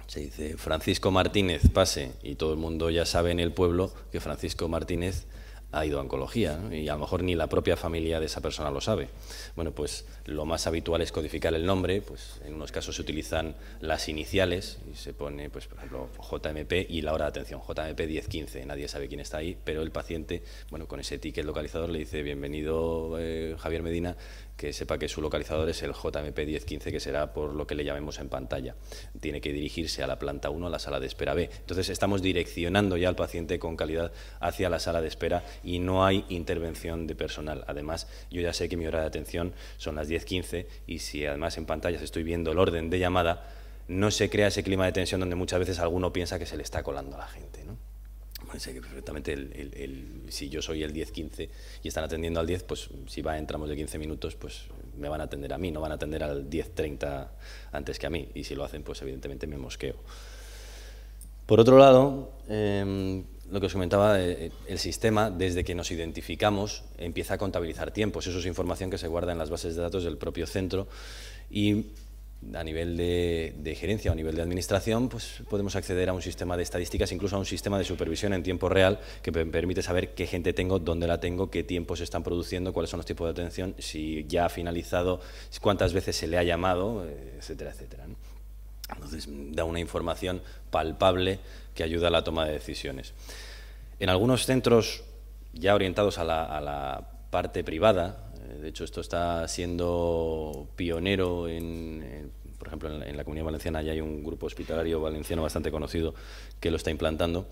se dice Francisco Martínez pase y todo el mundo ya sabe en el pueblo que Francisco Martínez ha ido a oncología y a lo mejor ni la propia familia de esa persona lo sabe. Bueno, pues lo más habitual es codificar el nombre, pues en unos casos se utilizan las iniciales y se pone, pues por ejemplo, JMP y la hora de atención, JMP 1015, nadie sabe quién está ahí, pero el paciente, bueno, con ese ticket localizador le dice, bienvenido eh, Javier Medina, que sepa que su localizador es el JMP 1015, que será por lo que le llamemos en pantalla. Tiene que dirigirse a la planta 1, a la sala de espera B. Entonces estamos direccionando ya al paciente con calidad hacia la sala de espera y no hay intervención de personal. Además, yo ya sé que mi hora de atención son las 10.15 y si además en se estoy viendo el orden de llamada, no se crea ese clima de tensión donde muchas veces alguno piensa que se le está colando a la gente. ¿no? que perfectamente el, si yo soy el 10-15 y están atendiendo al 10, pues si va entramos tramos de 15 minutos, pues me van a atender a mí, no van a atender al 10-30 antes que a mí. Y si lo hacen, pues evidentemente me mosqueo. Por otro lado, em, lo que os comentaba, eh, eh, el sistema, desde que nos identificamos, empieza a contabilizar tiempos. Eso es información que se guarda en las bases de datos del propio centro. Y a nivel de, gerencia o a nivel de administración, pues podemos acceder a un sistema de estadísticas, incluso a un sistema de supervisión en tiempo real que permite saber qué gente tengo, dónde la tengo, qué tiempos se están produciendo, cuáles son los tipos de atención, si ya ha finalizado, cuántas veces se le ha llamado, etcétera, etcétera. Entonces da una información palpable que ayuda a la toma de decisiones. En algunos centros ya orientados a la parte privada, eh, de hecho, esto está siendo pionero en, por ejemplo, en la, en la, Comunidad Valenciana ya hay un grupo hospitalario valenciano bastante conocido que lo está implantando.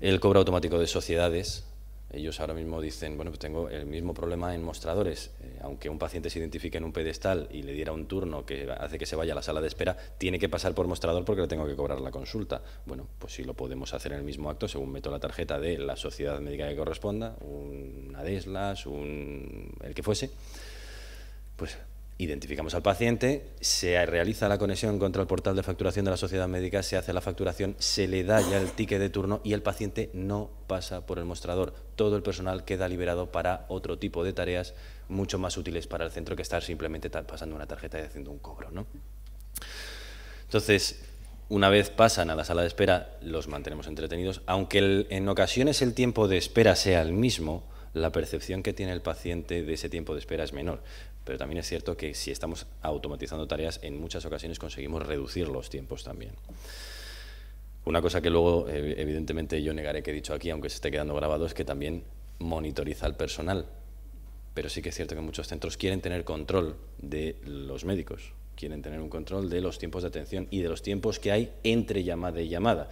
El cobro automático de sociedades, ellos ahora mismo dicen, bueno, pues tengo el mismo problema en mostradores. Eh, aunque un paciente se identifique en un pedestal y le diera un turno que hace que se vaya a la sala de espera, tiene que pasar por mostrador porque le tengo que cobrar la consulta. Bueno, pues si lo podemos hacer en el mismo acto, según meto la tarjeta de la sociedad médica que corresponda, una de un, el que fuese, pues Identificamos al paciente, se realiza la conexión contra el portal de facturación de la sociedad médica, se hace la facturación, se le da ya el ticket de turno y el paciente no pasa por el mostrador. Todo el personal queda liberado para otro tipo de tareas mucho más útiles para el centro que estar simplemente pasando una tarjeta y haciendo un cobro. ¿no? Entonces, una vez pasan a la sala de espera, los mantenemos entretenidos. Aunque en ocasiones el tiempo de espera sea el mismo, la percepción que tiene el paciente de ese tiempo de espera es menor pero también es cierto que si estamos automatizando tareas, en muchas ocasiones conseguimos reducir los tiempos también. Una cosa que luego, eh, evidentemente, yo negaré que he dicho aquí, aunque se esté quedando grabado, es que también monitoriza al personal. Pero sí que es cierto que muchos centros quieren tener control de los médicos, quieren tener un control de los tiempos de atención y de los tiempos que hay entre llamada y llamada.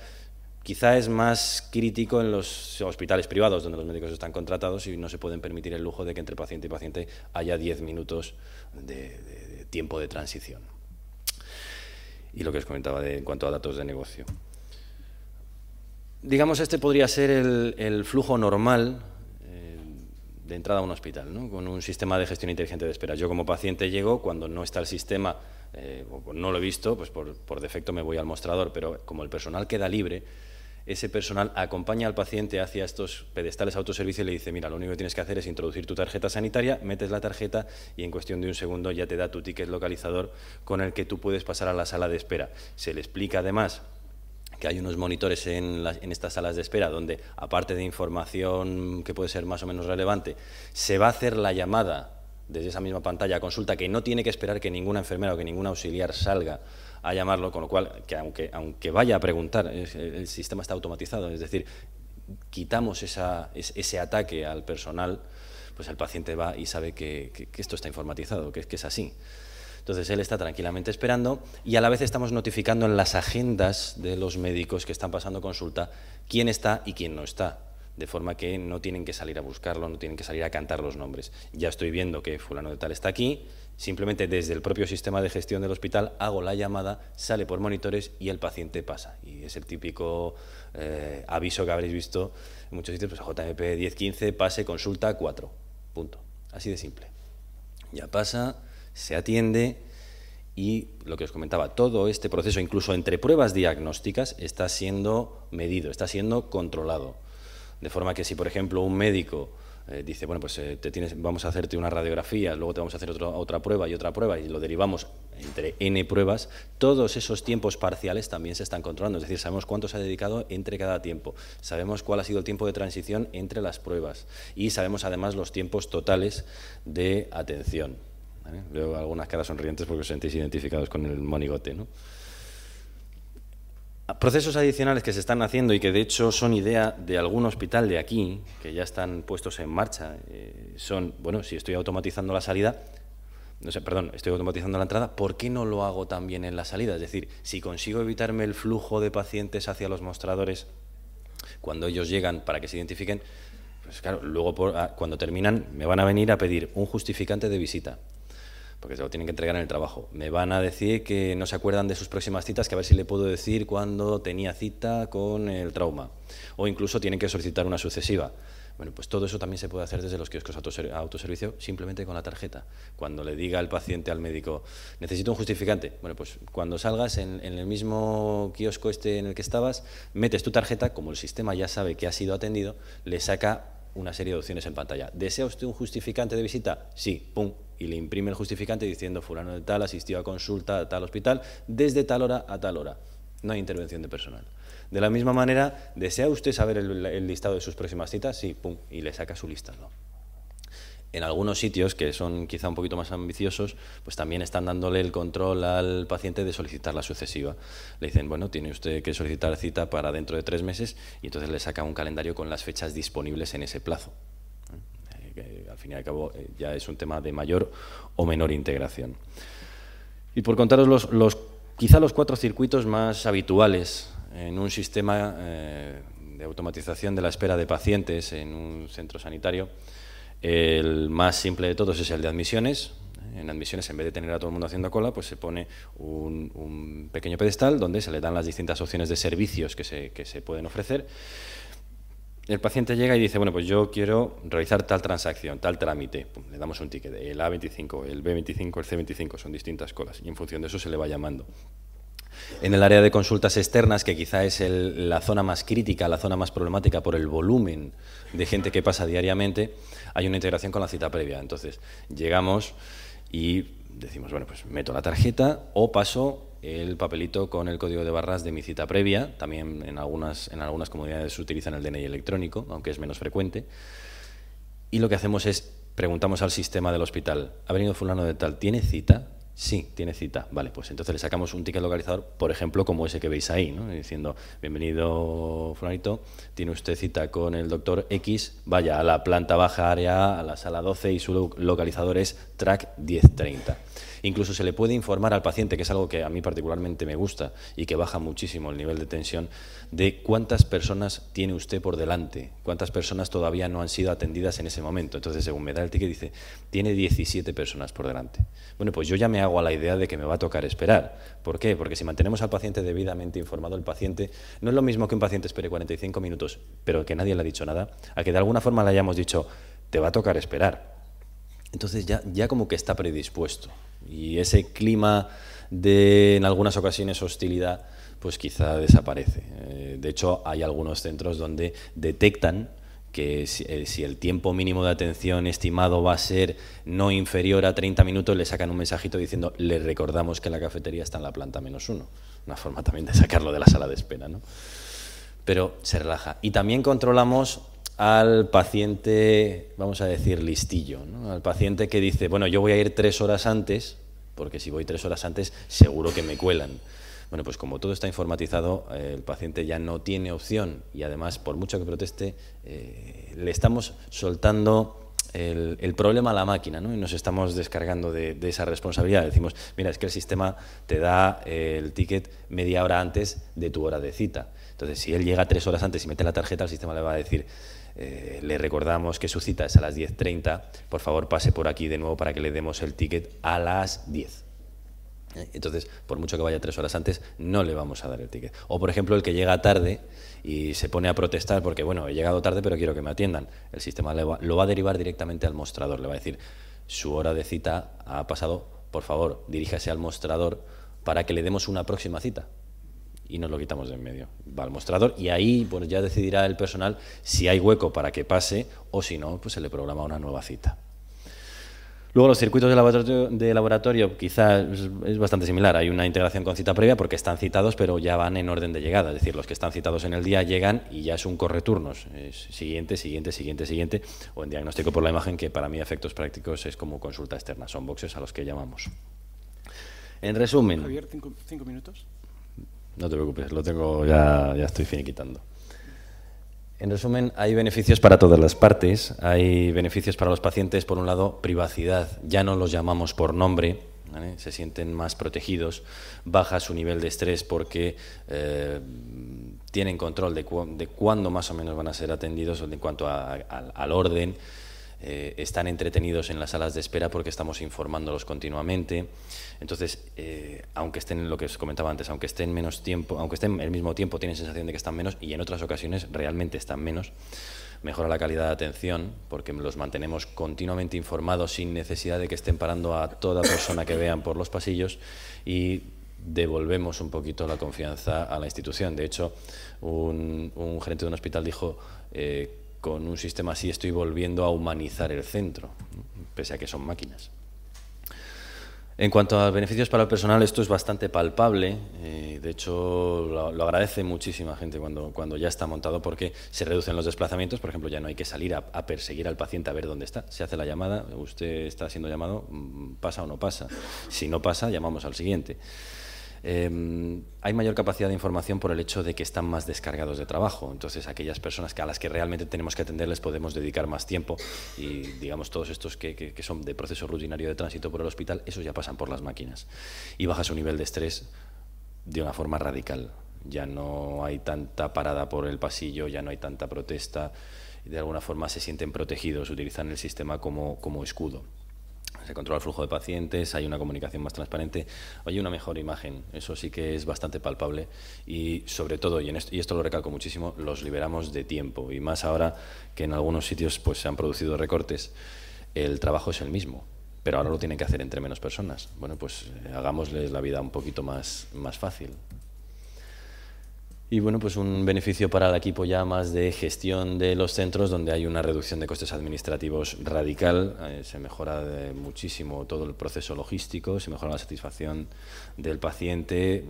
Quizá es más crítico en los hospitales privados, donde los médicos están contratados y no se pueden permitir el lujo de que entre paciente y paciente haya 10 minutos de, tiempo de transición. Y lo que os comentaba en cuanto a datos de negocio. Digamos, este podría ser el, flujo normal eh, de entrada a un hospital, ¿no? con un sistema de gestión inteligente de espera. Yo como paciente llego cuando no está el sistema eh, o no lo he visto, pues por defecto me voy al mostrador, pero como el personal queda libre, ese personal acompaña al paciente hacia estos pedestales autoservicio y le dice, mira, lo único que tienes que hacer es introducir tu tarjeta sanitaria, metes la tarjeta y en cuestión de un segundo ya te da tu ticket localizador con el que tú puedes pasar a la sala de espera. Se le explica además que hay unos monitores en, estas salas de espera donde, aparte de información que puede ser más o menos relevante, se va a hacer la llamada desde esa misma pantalla a consulta, que no tiene que esperar que ninguna enfermera o que ningún auxiliar salga a llamarlo, con lo cual, que aunque, aunque vaya a preguntar, el sistema está automatizado, es decir, quitamos ese ataque al personal, pues el paciente va y sabe que, esto está informatizado, que, que es así. Entonces él está tranquilamente esperando y a la vez estamos notificando en las agendas de los médicos que están pasando consulta quién está y quién no está. De forma que no tienen que salir a buscarlo, no tienen que salir a cantar los nombres. Ya estoy viendo que fulano de tal está aquí, Simplemente desde el propio sistema de gestión del hospital hago la llamada, sale por monitores y el paciente pasa. Y es el típico eh, aviso que habréis visto en muchos sitios, pues JMP 1015, pase, consulta 4. Punto. Así de simple. Ya pasa, se atiende y lo que os comentaba, todo este proceso, incluso entre pruebas diagnósticas, está siendo medido, está siendo controlado. De forma que si, por ejemplo, un médico eh, dice, bueno, pues eh, te tienes, vamos a hacerte una radiografía, luego te vamos a hacer otra prueba y otra prueba, y lo derivamos entre n pruebas, todos esos tiempos parciales también se están controlando, es decir, sabemos cuánto se ha dedicado entre cada tiempo, sabemos cuál ha sido el tiempo de transición entre las pruebas y sabemos además los tiempos totales de atención. Veo algunas caras sonrientes porque os sentís identificados con el monigote, ¿no? procesos adicionales que se están haciendo y que de hecho son idea de algún hospital de aquí, que ya están puestos en marcha, eh, son, bueno, si estoy automatizando la salida, no sé, perdón, estoy automatizando la entrada, ¿por qué no lo hago también en la salida? Es decir, si consigo evitarme el flujo de pacientes hacia los mostradores cuando ellos llegan para que se identifiquen, pues claro, luego ah, cuando terminan me van a venir a pedir un justificante de visita, porque se lo tienen que entregar en el trabajo. Me van a decir que no se acuerdan de sus próximas citas, que a ver si le puedo decir cuándo tenía cita con el trauma. O incluso tienen que solicitar una sucesiva. Bueno, pues todo eso también se puede hacer desde los kioscos autoservicio, simplemente con la tarjeta. Cuando le diga al paciente al médico, necesito un justificante, bueno, pues cuando salgas en, el mismo kiosco este en el que estabas, metes tu tarjeta, como el sistema ya sabe que ha sido atendido, le saca una serie de opciones en pantalla. ¿Desea usted un justificante de visita? Sí, pum, y le imprime el justificante diciendo fulano de tal asistió a consulta a tal hospital desde tal hora a tal hora. No hay intervención de personal. De la misma manera, ¿desea usted saber el, listado de sus próximas citas? Sí, pum, y le saca su listado. En algunos sitios, que son quizá un poquito más ambiciosos, pues también están dándole el control al paciente de solicitar la sucesiva. Le dicen, bueno, tiene usted que solicitar cita para dentro de tres meses y entonces le saca un calendario con las fechas disponibles en ese plazo que al fin y al cabo eh, ya es un tema de mayor o menor integración. Y por contaros los, quizá los cuatro circuitos más habituales en un sistema eh, de automatización de la espera de pacientes en un centro sanitario, el más simple de todos es el de admisiones. En admisiones, en vez de tener a todo el mundo haciendo cola, pues se pone un, pequeño pedestal donde se le dan las distintas opciones de servicios que se, que se pueden ofrecer el paciente llega y dice, bueno, pues yo quiero realizar tal transacción, tal trámite. le damos un ticket, el A25, el B25, el C25, son distintas colas y en función de eso se le va llamando. En el área de consultas externas, que quizá es la zona más crítica, la zona más problemática por el volumen de gente que pasa diariamente, hay una integración con la cita previa. Entonces, llegamos y decimos, bueno, pues meto la tarjeta o paso el papelito con el código de barras de mi cita previa. También en algunas, en algunas comunidades se utilizan el DNI electrónico, aunque es menos frecuente. Y lo que hacemos es preguntamos al sistema del hospital, ¿ha venido fulano de tal? ¿Tiene cita? Sí, tiene cita. Vale, pues entonces le sacamos un ticket localizador, por ejemplo, como ese que veis ahí, ¿no? diciendo, bienvenido fulanito, tiene usted cita con el doctor X, vaya a la planta baja área, a la sala 12 y su localizador es track 1030. Incluso se le puede informar al paciente, que es algo que a mí particularmente me gusta y que baja muchísimo el nivel de tensión, de cuántas personas tiene usted por delante, cuántas personas todavía no han sido atendidas en ese momento. Entonces, según me da el ticket, dice, tiene 17 personas por delante. Bueno, pues yo ya me hago a la idea de que me va a tocar esperar. ¿Por qué? Porque si mantenemos al paciente debidamente informado, el paciente no es lo mismo que un paciente espere 45 minutos, pero que nadie le ha dicho nada, a que de alguna forma le hayamos dicho, te va a tocar esperar. Entonces ya, ya como que está predispuesto. Y ese clima de, en algunas ocasiones, hostilidad, pues quizá desaparece. Eh, de hecho, hay algunos centros donde detectan que eh, si, el tiempo mínimo de atención estimado va a ser no inferior a 30 minutos, le sacan un mensajito diciendo, le recordamos que la cafetería está en la planta menos uno. Una forma también de sacarlo de la sala de espera, ¿no? Pero se relaja. Y también controlamos al paciente, vamos a decir, listillo, ¿no? al paciente que dice, bueno, yo voy a ir tres horas antes, porque si voy tres horas antes seguro que me cuelan. Bueno, pues como todo está informatizado, eh, el paciente ya no tiene opción y además, por mucho que proteste, eh, le estamos soltando el, problema a la máquina ¿no? y nos estamos descargando de, esa responsabilidad. Decimos, mira, es que el sistema te da eh, el ticket media hora antes de tu hora de cita. Entonces, si él llega tres horas antes y mete la tarjeta, el sistema le va a decir, eh, le recordamos que su cita es a las 10.30. Por favor, pase por aquí de nuevo para que le demos el ticket a las 10. Entonces, por mucho que vaya tres horas antes, no le vamos a dar el ticket. O, por ejemplo, el que llega tarde y se pone a protestar porque, bueno, he llegado tarde, pero quiero que me atiendan. El sistema lo va a derivar directamente al mostrador. Le va a decir, su hora de cita ha pasado, por favor, diríjase al mostrador para que le demos una próxima cita y nos lo quitamos de en medio. Va al mostrador y ahí pues ya decidirá el personal si hay hueco para que pase o si no, pues se le programa una nueva cita. Luego los circuitos de laboratorio, de laboratorio quizás es bastante similar, hay una integración con cita previa porque están citados pero ya van en orden de llegada, es decir, los que están citados en el día llegan y ya es un correturnos, es siguiente, siguiente, siguiente, siguiente, o en diagnóstico por la imagen que para mí efectos prácticos es como consulta externa, son boxes a los que llamamos. En resumen... minutos. No te preocupes, lo tengo, ya, ya estoy finiquitando. En resumen, hay beneficios para todas las partes. Hay beneficios para los pacientes, por un lado, privacidad. Ya no los llamamos por nombre, se sienten más protegidos, baja su nivel de estrés porque eh, tienen control de, cuándo más o menos van a ser atendidos en cuanto al orden. Eh, están entretenidos en las salas de espera porque estamos informándolos continuamente. Entonces, eh, aunque estén, lo que os comentaba antes, aunque estén menos tiempo, aunque estén el mismo tiempo, tienen sensación de que están menos y en otras ocasiones realmente están menos. Mejora la calidad de atención porque los mantenemos continuamente informados sin necesidad de que estén parando a toda persona que vean por los pasillos y devolvemos un poquito la confianza a la institución. De hecho, un, gerente de un hospital dijo, eh, con un sistema así estoy volviendo a humanizar el centro, pese a que son máquinas. En cuanto a beneficios para el personal, esto es bastante palpable. Eh, de hecho, lo, agradece muchísima gente cuando, cuando ya está montado porque se reducen los desplazamientos. Por ejemplo, ya no hay que salir a, perseguir al paciente a ver dónde está. Se hace la llamada, usted está siendo llamado, mm, pasa o no pasa. Si no pasa, llamamos al siguiente. Em, hay mayor capacidad de información por el hecho de que están más descargados de trabajo. Entonces, aquellas personas que, a las que realmente tenemos que atender les podemos dedicar más tiempo y, digamos, todos estos que, son de proceso rutinario de tránsito por el hospital, esos ya pasan por las máquinas. Y baja su nivel de estrés de una forma radical. Ya no hay tanta parada por el pasillo, ya no hay tanta protesta. De alguna forma se sienten protegidos, utilizan el sistema como escudo se controla el flujo de pacientes, hay una comunicación más transparente, hay una mejor imagen, eso sí que es bastante palpable y sobre todo, y, en esto, esto lo recalco muchísimo, los liberamos de tiempo y más ahora que en algunos sitios pues, se han producido recortes, el trabajo es el mismo, pero ahora lo tienen que hacer entre menos personas. Bueno, pues eh, hagámosles la vida un poquito más, más fácil y bueno, pues un beneficio para el equipo ya más de gestión de los centros, donde hay una reducción de costes administrativos radical, eh, se mejora muchísimo todo el proceso logístico, se mejora la satisfacción del paciente,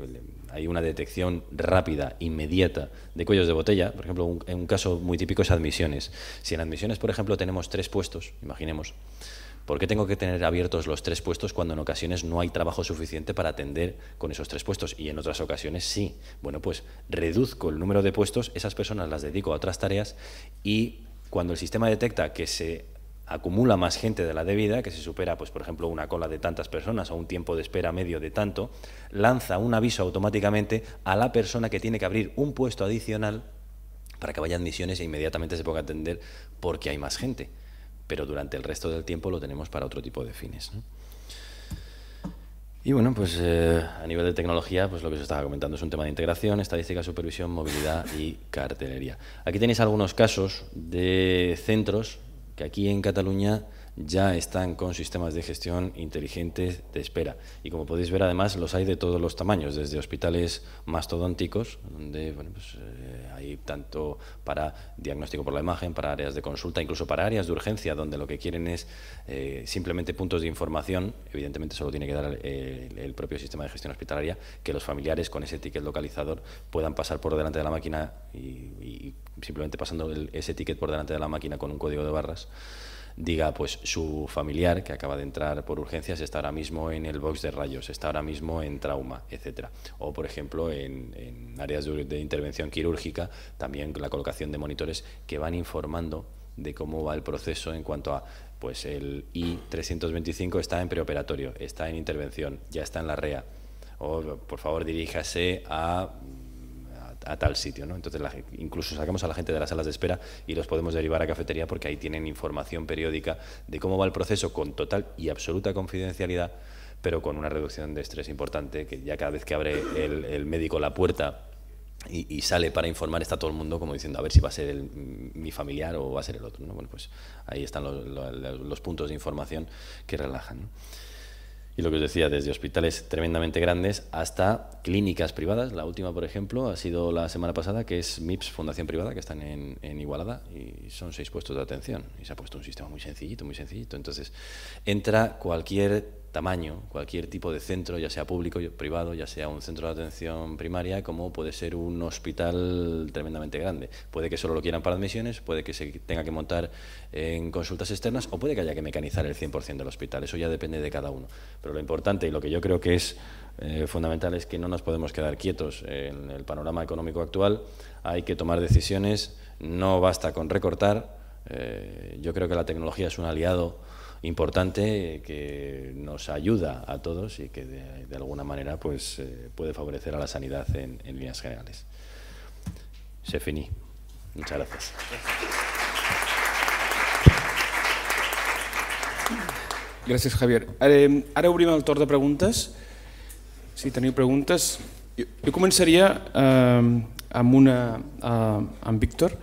hay una detección rápida, inmediata de cuellos de botella. Por ejemplo, en un caso muy típico es admisiones. Si en admisiones, por ejemplo, tenemos tres puestos, imaginemos, ¿Por qué tengo que tener abiertos los tres puestos cuando en ocasiones no hay trabajo suficiente para atender con esos tres puestos? Y en otras ocasiones sí. Bueno, pues reduzco el número de puestos, esas personas las dedico a otras tareas y cuando el sistema detecta que se acumula más gente de la debida, que se supera, pues, por ejemplo, una cola de tantas personas o un tiempo de espera medio de tanto, lanza un aviso automáticamente a la persona que tiene que abrir un puesto adicional para que vayan misiones e inmediatamente se ponga a atender porque hay más gente pero durante el resto del tiempo lo tenemos para otro tipo de fines. Y bueno, pues eh, a nivel de tecnología, pues lo que os estaba comentando es un tema de integración, estadística, supervisión, movilidad y cartelería. Aquí tenéis algunos casos de centros que aquí en Cataluña ya están con sistemas de gestión inteligentes de espera. Y como podéis ver, además, los hay de todos los tamaños, desde hospitales mastodónticos, donde bueno, pues, eh, hay tanto para diagnóstico por la imagen, para áreas de consulta, incluso para áreas de urgencia, donde lo que quieren es eh, simplemente puntos de información, evidentemente solo tiene que dar eh, el, propio sistema de gestión hospitalaria, que los familiares con ese ticket localizador puedan pasar por delante de la máquina y, simplemente pasando ese ticket por delante de la máquina con un código de barras, diga pues su familiar que acaba de entrar por urgencias está ahora mismo en el box de rayos, está ahora mismo en trauma, etcétera. O por ejemplo en, áreas de, intervención quirúrgica también la colocación de monitores que van informando de cómo va el proceso en cuanto a pues el I325 está en preoperatorio, está en intervención, ya está en la REA. O por favor diríjase a a tal sitio. ¿no? Entonces, incluso sacamos a la gente de las salas de espera y los podemos derivar a cafetería porque ahí tienen información periódica de cómo va el proceso con total y absoluta confidencialidad, pero con una reducción de estrés importante, que ya cada vez que abre el, médico la puerta y, sale para informar está todo el mundo como diciendo a ver si va a ser mi familiar o va a ser el otro. Bueno, pues ahí están los, puntos de información que relajan. ¿no? Y lo que os decía, desde hospitales tremendamente grandes hasta clínicas privadas. La última, por ejemplo, ha sido la semana pasada, que es MIPS, Fundación Privada, que están en, en Igualada, y son seis puestos de atención. Y se ha puesto un sistema muy sencillito, muy sencillito. Entonces, entra cualquier tamaño, cualquier tipo de centro, ya sea público, privado, ya sea un centro de atención primaria, como puede ser un hospital tremendamente grande. Puede que solo lo quieran para admisiones, puede que se tenga que montar en consultas externas o puede que haya que mecanizar el 100% del hospital. Eso ya depende de cada uno. Pero lo importante y lo que yo creo que es eh, fundamental es que no nos podemos quedar quietos en el panorama económico actual. Hay que tomar decisiones, no basta con recortar. Eh, yo creo que la tecnología es un aliado importante que nos ayuda a todos y que de, alguna manera pues, eh, puede favorecer a la sanidad en, líneas generales. Se finí. Muchas gracias. Gracias, Javier. Eh, ara obrim el torn de preguntas. Si tenéis preguntas, yo comenzaría començaria em, eh, una a Víctor,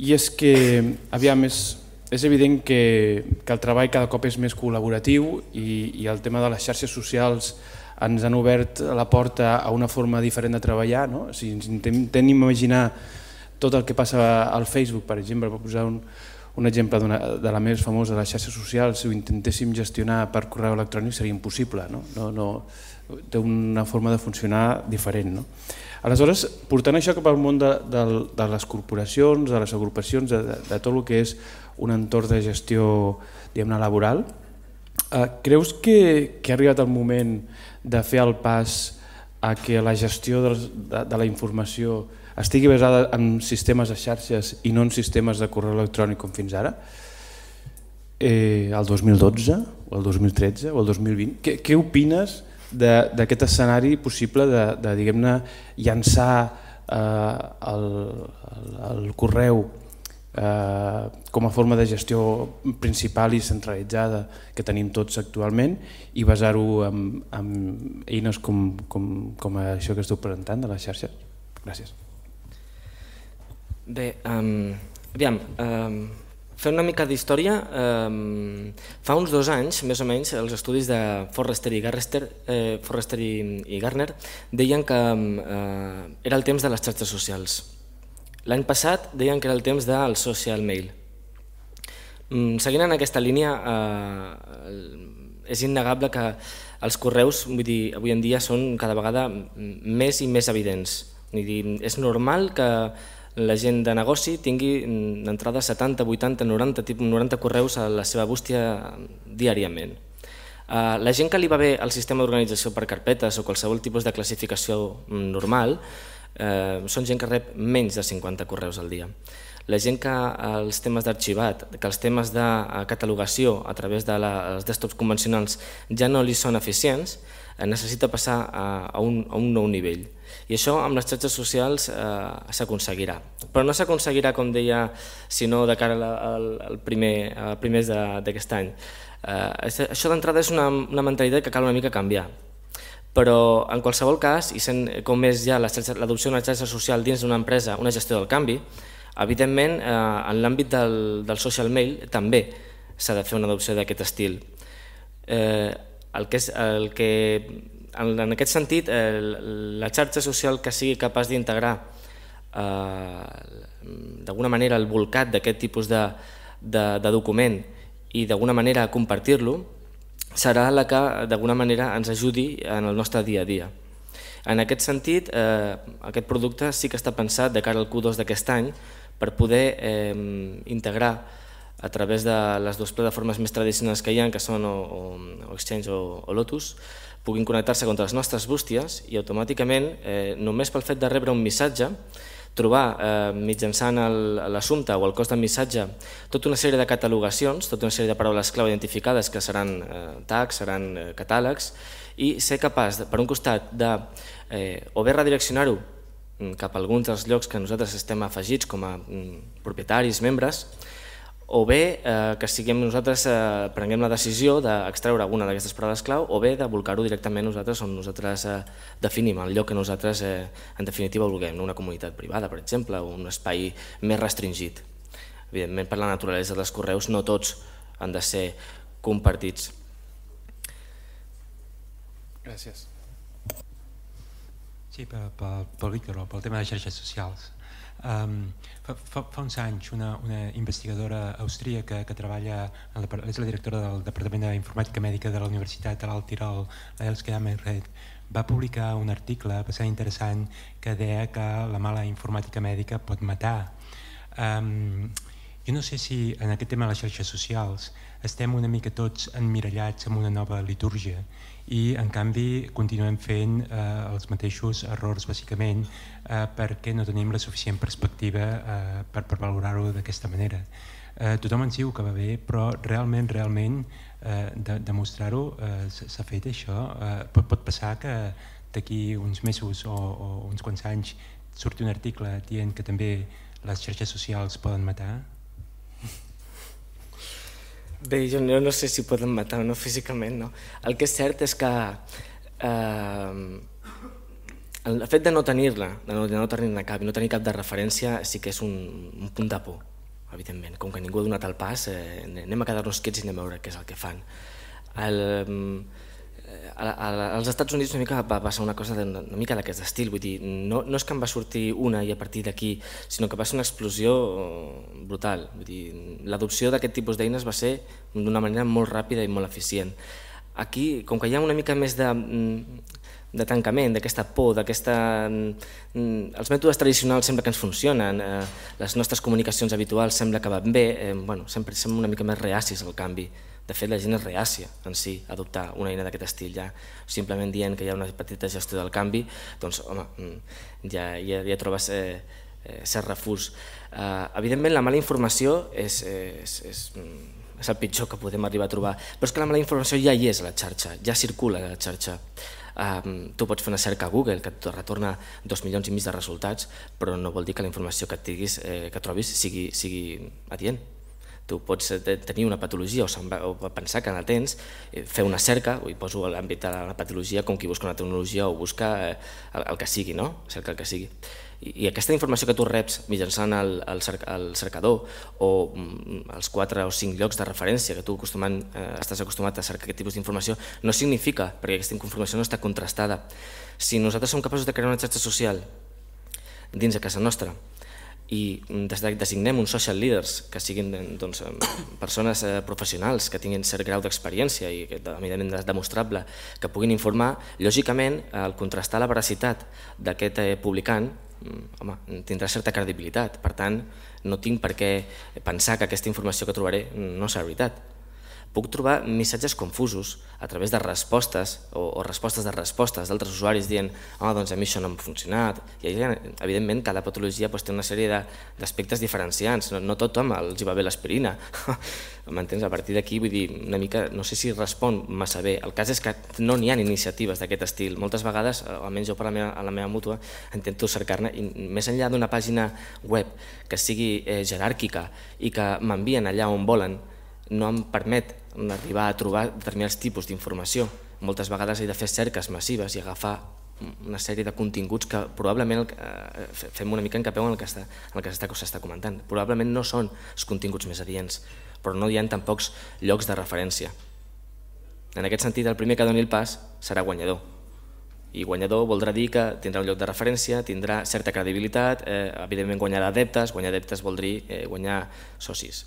Y es que, había és, és evident que, que el treball cada cop és més col·laboratiu i, i el tema de les xarxes socials ens han obert la porta a una forma diferent de treballar. No? Si ens intentem imaginar tot el que passa al Facebook, per exemple, per posar un, un exemple de la més famosa de les xarxes socials, si ho intentéssim gestionar per correu electrònic seria impossible. No? No, no, té una forma de funcionar diferent. No? Aleshores, portant això cap al món de, de, de les corporacions, de les agrupacions, de, de, de tot el que és un entorn de gestió diguem-ne laboral. Eh, creus que, que ha arribat el moment de fer el pas a que la gestió de, de, de la informació estigui basada en sistemes de xarxes i no en sistemes de correu electrònic com fins ara? Eh, el 2012, o el 2013, o el 2020? Què, què opines d'aquest escenari possible de, de diguem-ne, llançar eh, el, el, el correu eh, com a forma de gestió principal i centralitzada que tenim tots actualment i basar-ho en, en eines com, com, com això que estic presentant de la xarxa. Gràcies. Bé, um, aviam, um, fer una mica d'història, Um, fa uns dos anys, més o menys, els estudis de Forrester i, Garrester, eh, Forrester i, i Garner deien que eh, era el temps de les xarxes socials. L'any passat deien que era el temps del social mail. Mm, seguint en aquesta línia, eh, és innegable que els correus vull dir, avui en dia són cada vegada més i més evidents. Vull dir, és normal que la gent de negoci tingui mm, d'entrada 70, 80, 90, 90 correus a la seva bústia diàriament. Eh, la gent que li va bé el sistema d'organització per carpetes o qualsevol tipus de classificació mm, normal eh, són gent que rep menys de 50 correus al dia. La gent que els temes d'arxivat, que els temes de eh, catalogació a través dels de desktops convencionals ja no li són eficients, eh, necessita passar a, a, un, a un nou nivell. I això amb les xarxes socials eh, s'aconseguirà. Però no s'aconseguirà, com deia, sinó de cara al, primer, primers d'aquest any. Eh, això d'entrada és una, una mentalitat que cal una mica canviar però en qualsevol cas, i sent eh, com és ja l'adopció la d'una xarxa social dins d'una empresa, una gestió del canvi, evidentment eh, en l'àmbit del, del social mail també s'ha de fer una adopció d'aquest estil. Eh, el que és, el que, en, en aquest sentit, eh, la xarxa social que sigui capaç d'integrar eh, d'alguna manera el volcat d'aquest tipus de, de, de document i d'alguna manera compartir-lo, serà la que d'alguna manera ens ajudi en el nostre dia a dia. En aquest sentit, eh, aquest producte sí que està pensat de cara al Q2 d'aquest any per poder eh, integrar a través de les dues plataformes més tradicionals que hi ha, que són o, o Exchange o, o Lotus, puguin connectar-se contra les nostres bústies i automàticament, eh, només pel fet de rebre un missatge, trobar eh, mitjançant l'assumpte o el cost del missatge tota una sèrie de catalogacions, tota una sèrie de paraules clau identificades que seran eh, tags, seran eh, catàlegs, i ser capaç, per un costat, de eh, o bé redireccionar-ho mm, cap a alguns dels llocs que nosaltres estem afegits com a mm, propietaris, membres, o bé eh, que siguem nosaltres eh, prenguem la decisió d'extreure alguna d'aquestes paraules clau o bé de volcar-ho directament nosaltres on nosaltres eh, definim el lloc que nosaltres eh, en definitiva vulguem, una comunitat privada, per exemple, o un espai més restringit. Evidentment, per la naturalesa dels correus no tots han de ser compartits. Gràcies. Sí, pel, pel Víctor, pel tema de xarxes socials. Um, Eh, fa, fa uns anys una, una investigadora austríaca que treballa, en la, és la directora del Departament d'Informàtica Mèdica de la Universitat de l'Alt Tirol, la Amerred, va publicar un article bastant interessant que deia que la mala informàtica mèdica pot matar. Um, jo no sé si en aquest tema de les xarxes socials estem una mica tots emmirallats amb una nova litúrgia i en canvi continuem fent eh, els mateixos errors bàsicament eh, perquè no tenim la suficient perspectiva eh, per, per valorar-ho d'aquesta manera. Eh, tothom ens diu que va bé, però realment, realment, eh, de, demostrar-ho eh, s'ha fet això. Eh, pot, pot passar que d'aquí uns mesos o, o uns quants anys surti un article dient que també les xarxes socials poden matar? Bé, jo no, sé si poden matar o no físicament, no. El que és cert és que eh, el fet de no tenir-la, de no, no tenir-ne cap, no tenir cap de referència, sí que és un, un punt de por, evidentment. Com que ningú ha donat el pas, eh, anem a quedar-nos quets i anem a veure què és el que fan. El, eh, a, a, als Estats Units una mica va passar una cosa de, una, una mica d'aquest estil, vull dir, no, no és que en va sortir una i a partir d'aquí, sinó que va ser una explosió eh, brutal. Vull dir, l'adopció d'aquest tipus d'eines va ser d'una manera molt ràpida i molt eficient. Aquí, com que hi ha una mica més de, mm, de tancament, d'aquesta por, d'aquesta... Mm, mm, els mètodes tradicionals sembla que ens funcionen, eh, les nostres comunicacions habituals sembla que van bé, eh, bueno, sempre som una mica més reacis al canvi. De fet, la gent és reàcia en si a adoptar una eina d'aquest estil. Ja simplement dient que hi ha una petita gestió del canvi, doncs, home, mm, ja, ja, ja trobes eh, eh, cert refús. Eh, evidentment, la mala informació és, és, és, mm, és el pitjor que podem arribar a trobar, però és que la mala informació ja hi és a la xarxa, ja circula a la xarxa. Um, tu pots fer una cerca a Google que et retorna dos milions i mig de resultats, però no vol dir que la informació que et diguis, eh, que trobis sigui, sigui adient tu pots eh, tenir una patologia o, o pensar que la tens, eh, fer una cerca, i poso l'àmbit de la patologia com qui busca una tecnologia o busca eh, el, el que sigui, no? cerca el que sigui. I, I aquesta informació que tu reps mitjançant el, el, el cercador o mm, els quatre o cinc llocs de referència que tu acostumant, eh, estàs acostumat a cercar aquest tipus d'informació no significa, perquè aquesta informació no està contrastada. Si nosaltres som capaços de crear una xarxa social dins de casa nostra, i designem uns social leaders que siguin doncs, persones eh, professionals que tinguin cert grau d'experiència i que evidentment és demostrable que puguin informar, lògicament al contrastar la veracitat d'aquest eh, publicant mm, home, tindrà certa credibilitat, per tant no tinc per què pensar que aquesta informació que trobaré no serà veritat puc trobar missatges confusos a través de respostes o, o respostes de respostes d'altres usuaris dient ah, oh, doncs a mi això no ha funcionat. I evidentment cada patologia doncs, té una sèrie d'aspectes diferenciants. No, no tothom els hi va bé l'aspirina. M'entens? A partir d'aquí, vull dir, una mica, no sé si respon massa bé. El cas és que no n'hi ha iniciatives d'aquest estil. Moltes vegades, almenys jo per la meva, a la meva mútua, intento cercar-ne més enllà d'una pàgina web que sigui eh, jeràrquica i que m'envien allà on volen, no em permet arribar a trobar determinats tipus d'informació. Moltes vegades he de fer cerques massives i agafar una sèrie de continguts que probablement eh, fem una mica en capeu en el que s'està comentant. Probablement no són els continguts més adients, però no hi ha tampoc llocs de referència. En aquest sentit, el primer que doni el pas serà guanyador. I guanyador voldrà dir que tindrà un lloc de referència, tindrà certa credibilitat, eh, evidentment guanyarà adeptes, guanyar adeptes voldrí eh, guanyar socis.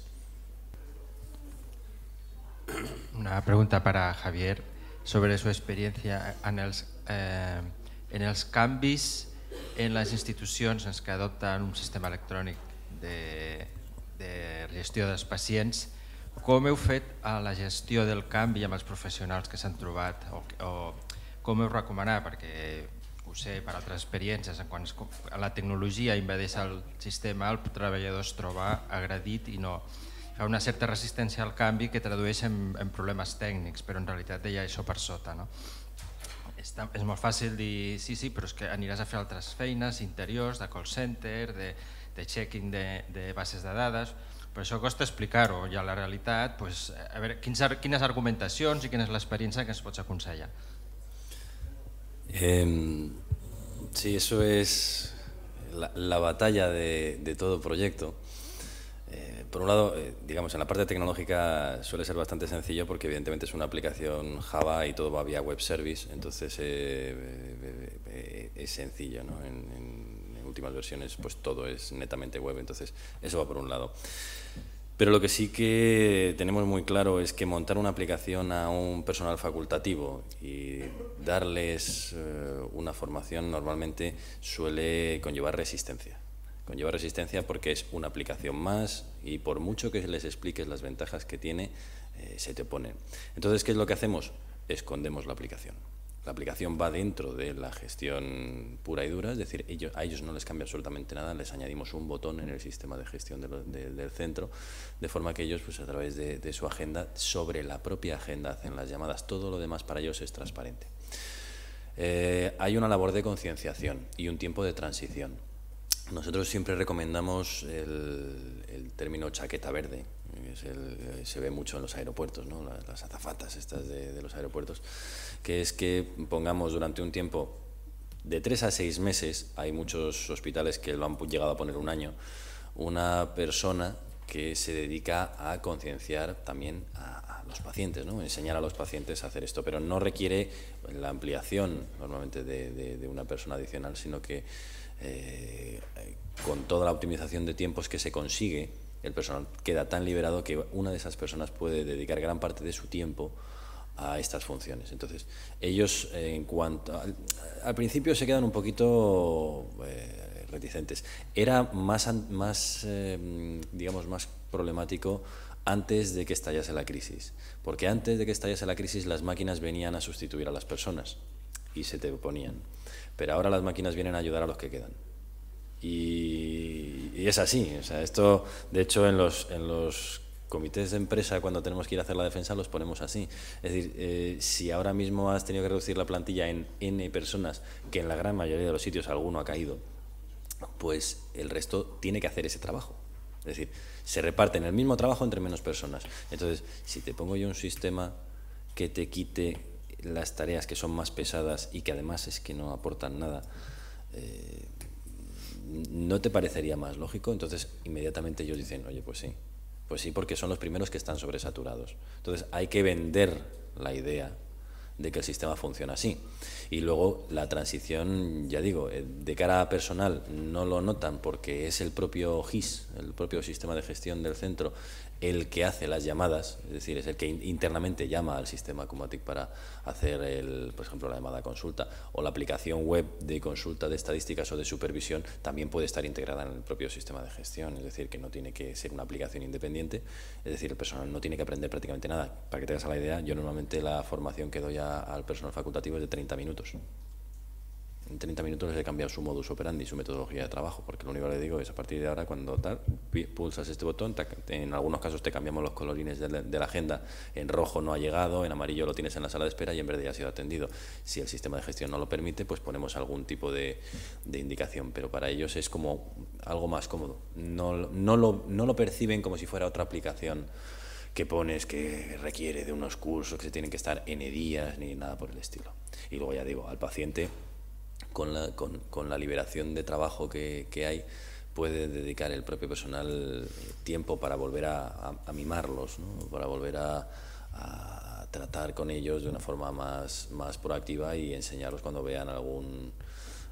Una pregunta para Javier sobre su experiencia en els, eh, en els canvis en les institucions en que adopten un sistema electrònic de, de gestió dels pacients, com heu fet a la gestió del canvi amb els professionals que s'han trobat o, o com heu recomanar, perquè ho sé per altres experiències, en quan la tecnologia invadeix el sistema, el treballador es troba agredit i no, a ha una certa resistència al canvi que tradueix en, en problemes tècnics, però en realitat hi ha això per sota. No? És, és molt fàcil dir sí, sí, però és que aniràs a fer altres feines, interiors, de call center, de, de checking de, de bases de dades, però això costa explicar-ho i a la realitat pues, a veure quins, quines argumentacions i quina és l'experiència que ens pots aconsellar. Eh, sí, eso es la, la batalla de, de tot projecte. por un lado, eh, digamos, en la parte tecnológica suele ser bastante sencillo porque evidentemente es una aplicación Java y todo va vía web service, entonces eh, eh, es sencillo, En, últimas versiones pues todo es netamente web, entonces eso va por un lado. Pero lo que sí que tenemos muy claro es que montar una aplicación a un personal facultativo y darles una formación normalmente suele conllevar resistencia. Conlleva resistencia porque es una aplicación más y por mucho que les expliques las ventajas que tiene, eh, se te oponen. Entonces, ¿qué es lo que hacemos? Escondemos la aplicación. La aplicación va dentro de la gestión pura y dura, es decir, a ellos no les cambia absolutamente nada, les añadimos un botón en el sistema de gestión del centro, de forma que ellos, pues a través de, su agenda, sobre la propia agenda hacen las llamadas, todo lo demás para ellos es transparente. Eh, hay una labor de concienciación y un tiempo de transición. Nosotros siempre recomendamos el, término chaqueta verde, es eh, se ve mucho en los aeropuertos, ¿no? las, azafatas estas de, los aeropuertos, que es que pongamos durante un tiempo de tres a seis meses, hay muchos hospitales que lo han llegado a poner un año, una persona que se dedica a concienciar también a, los pacientes, ¿no? enseñar a los pacientes a hacer esto, pero no requiere la ampliación normalmente de una persona adicional, sino que eh, con toda la optimización de tiempos que se consigue, el personal queda tan liberado que una de esas personas puede dedicar gran parte de su tiempo a estas funciones. Entonces, ellos eh, en cuanto al, principio se quedan un poquito eh, reticentes. Era más más em, digamos más problemático antes de que estallase la crisis, porque antes de que estallase la crisis las máquinas venían a sustituir a las personas y se te ponían pero ahora las máquinas vienen a ayudar a los que quedan. Y, es así, esto, de hecho, en los, en los comités de empresa, cuando tenemos que ir a hacer la defensa, los ponemos así. Es decir, eh, si ahora mismo has tenido que reducir la plantilla en N personas, que en la gran mayoría de los sitios alguno ha caído, pues el resto tiene que hacer ese trabajo. Es decir, se reparten el mismo trabajo entre menos personas. Entonces, si te pongo yo un sistema que te quite las tareas que son más pesadas y que además es que no aportan nada, eh, ¿no te parecería más lógico? Entonces, inmediatamente ellos dicen, oye, pues sí, pues sí, porque son los primeros que están sobresaturados. Entonces, hay que vender la idea de que el sistema funciona así. Y luego la transición, ya digo, eh, de cara personal no lo notan porque es el propio GIS, el propio sistema de gestión del centro, el que hace las llamadas, es decir, es el que internamente llama al sistema Comatic para hacer, el, por ejemplo, la llamada consulta, o la aplicación web de consulta de estadísticas o de supervisión también puede estar integrada en el propio sistema de gestión, es decir, que no tiene que ser una aplicación independiente, es decir, el personal no tiene que aprender prácticamente nada. Para que te hagas la idea, yo normalmente la formación que doy al personal facultativo es de 30 minutos en 30 minutos les he cambiado su modus operandi, su metodología de trabajo, porque lo único que le digo es a partir de ahora cuando tal, pulsas este botón, en algunos casos te cambiamos los colorines de la, agenda, en rojo no ha llegado, en amarillo lo tienes en la sala de espera y en verde ya ha sido atendido. Si el sistema de gestión no lo permite, pues ponemos algún tipo de, indicación, pero para ellos es como algo más cómodo. No, no, lo, no lo perciben como si fuera otra aplicación que pones que requiere de unos cursos que se tienen que estar en días ni nada por el estilo. Y luego ya digo, al paciente con la, con, con la liberación de trabajo que, que, hay, puede dedicar el propio personal eh, tiempo para volver a, mimarlos, ¿no? para volver a, tratar con ellos de una forma más, proactiva y enseñarlos cuando vean algún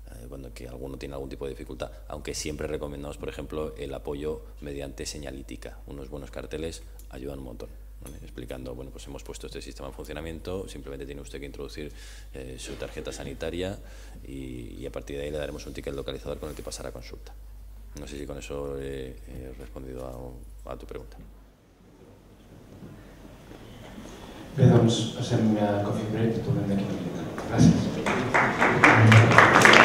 eh, cuando que alguno tiene algún tipo de dificultad, aunque siempre recomendamos, por ejemplo, el apoyo mediante señalítica. Unos buenos carteles ayudan un montón explicando, bueno, pues hemos puesto este sistema en funcionamiento, simplemente tiene usted que introducir eh, su tarjeta sanitaria y, a partir de ahí le daremos un ticket localizador con el que pasará consulta. No sé si con eso he, respondido a, tu pregunta. Coffee Break,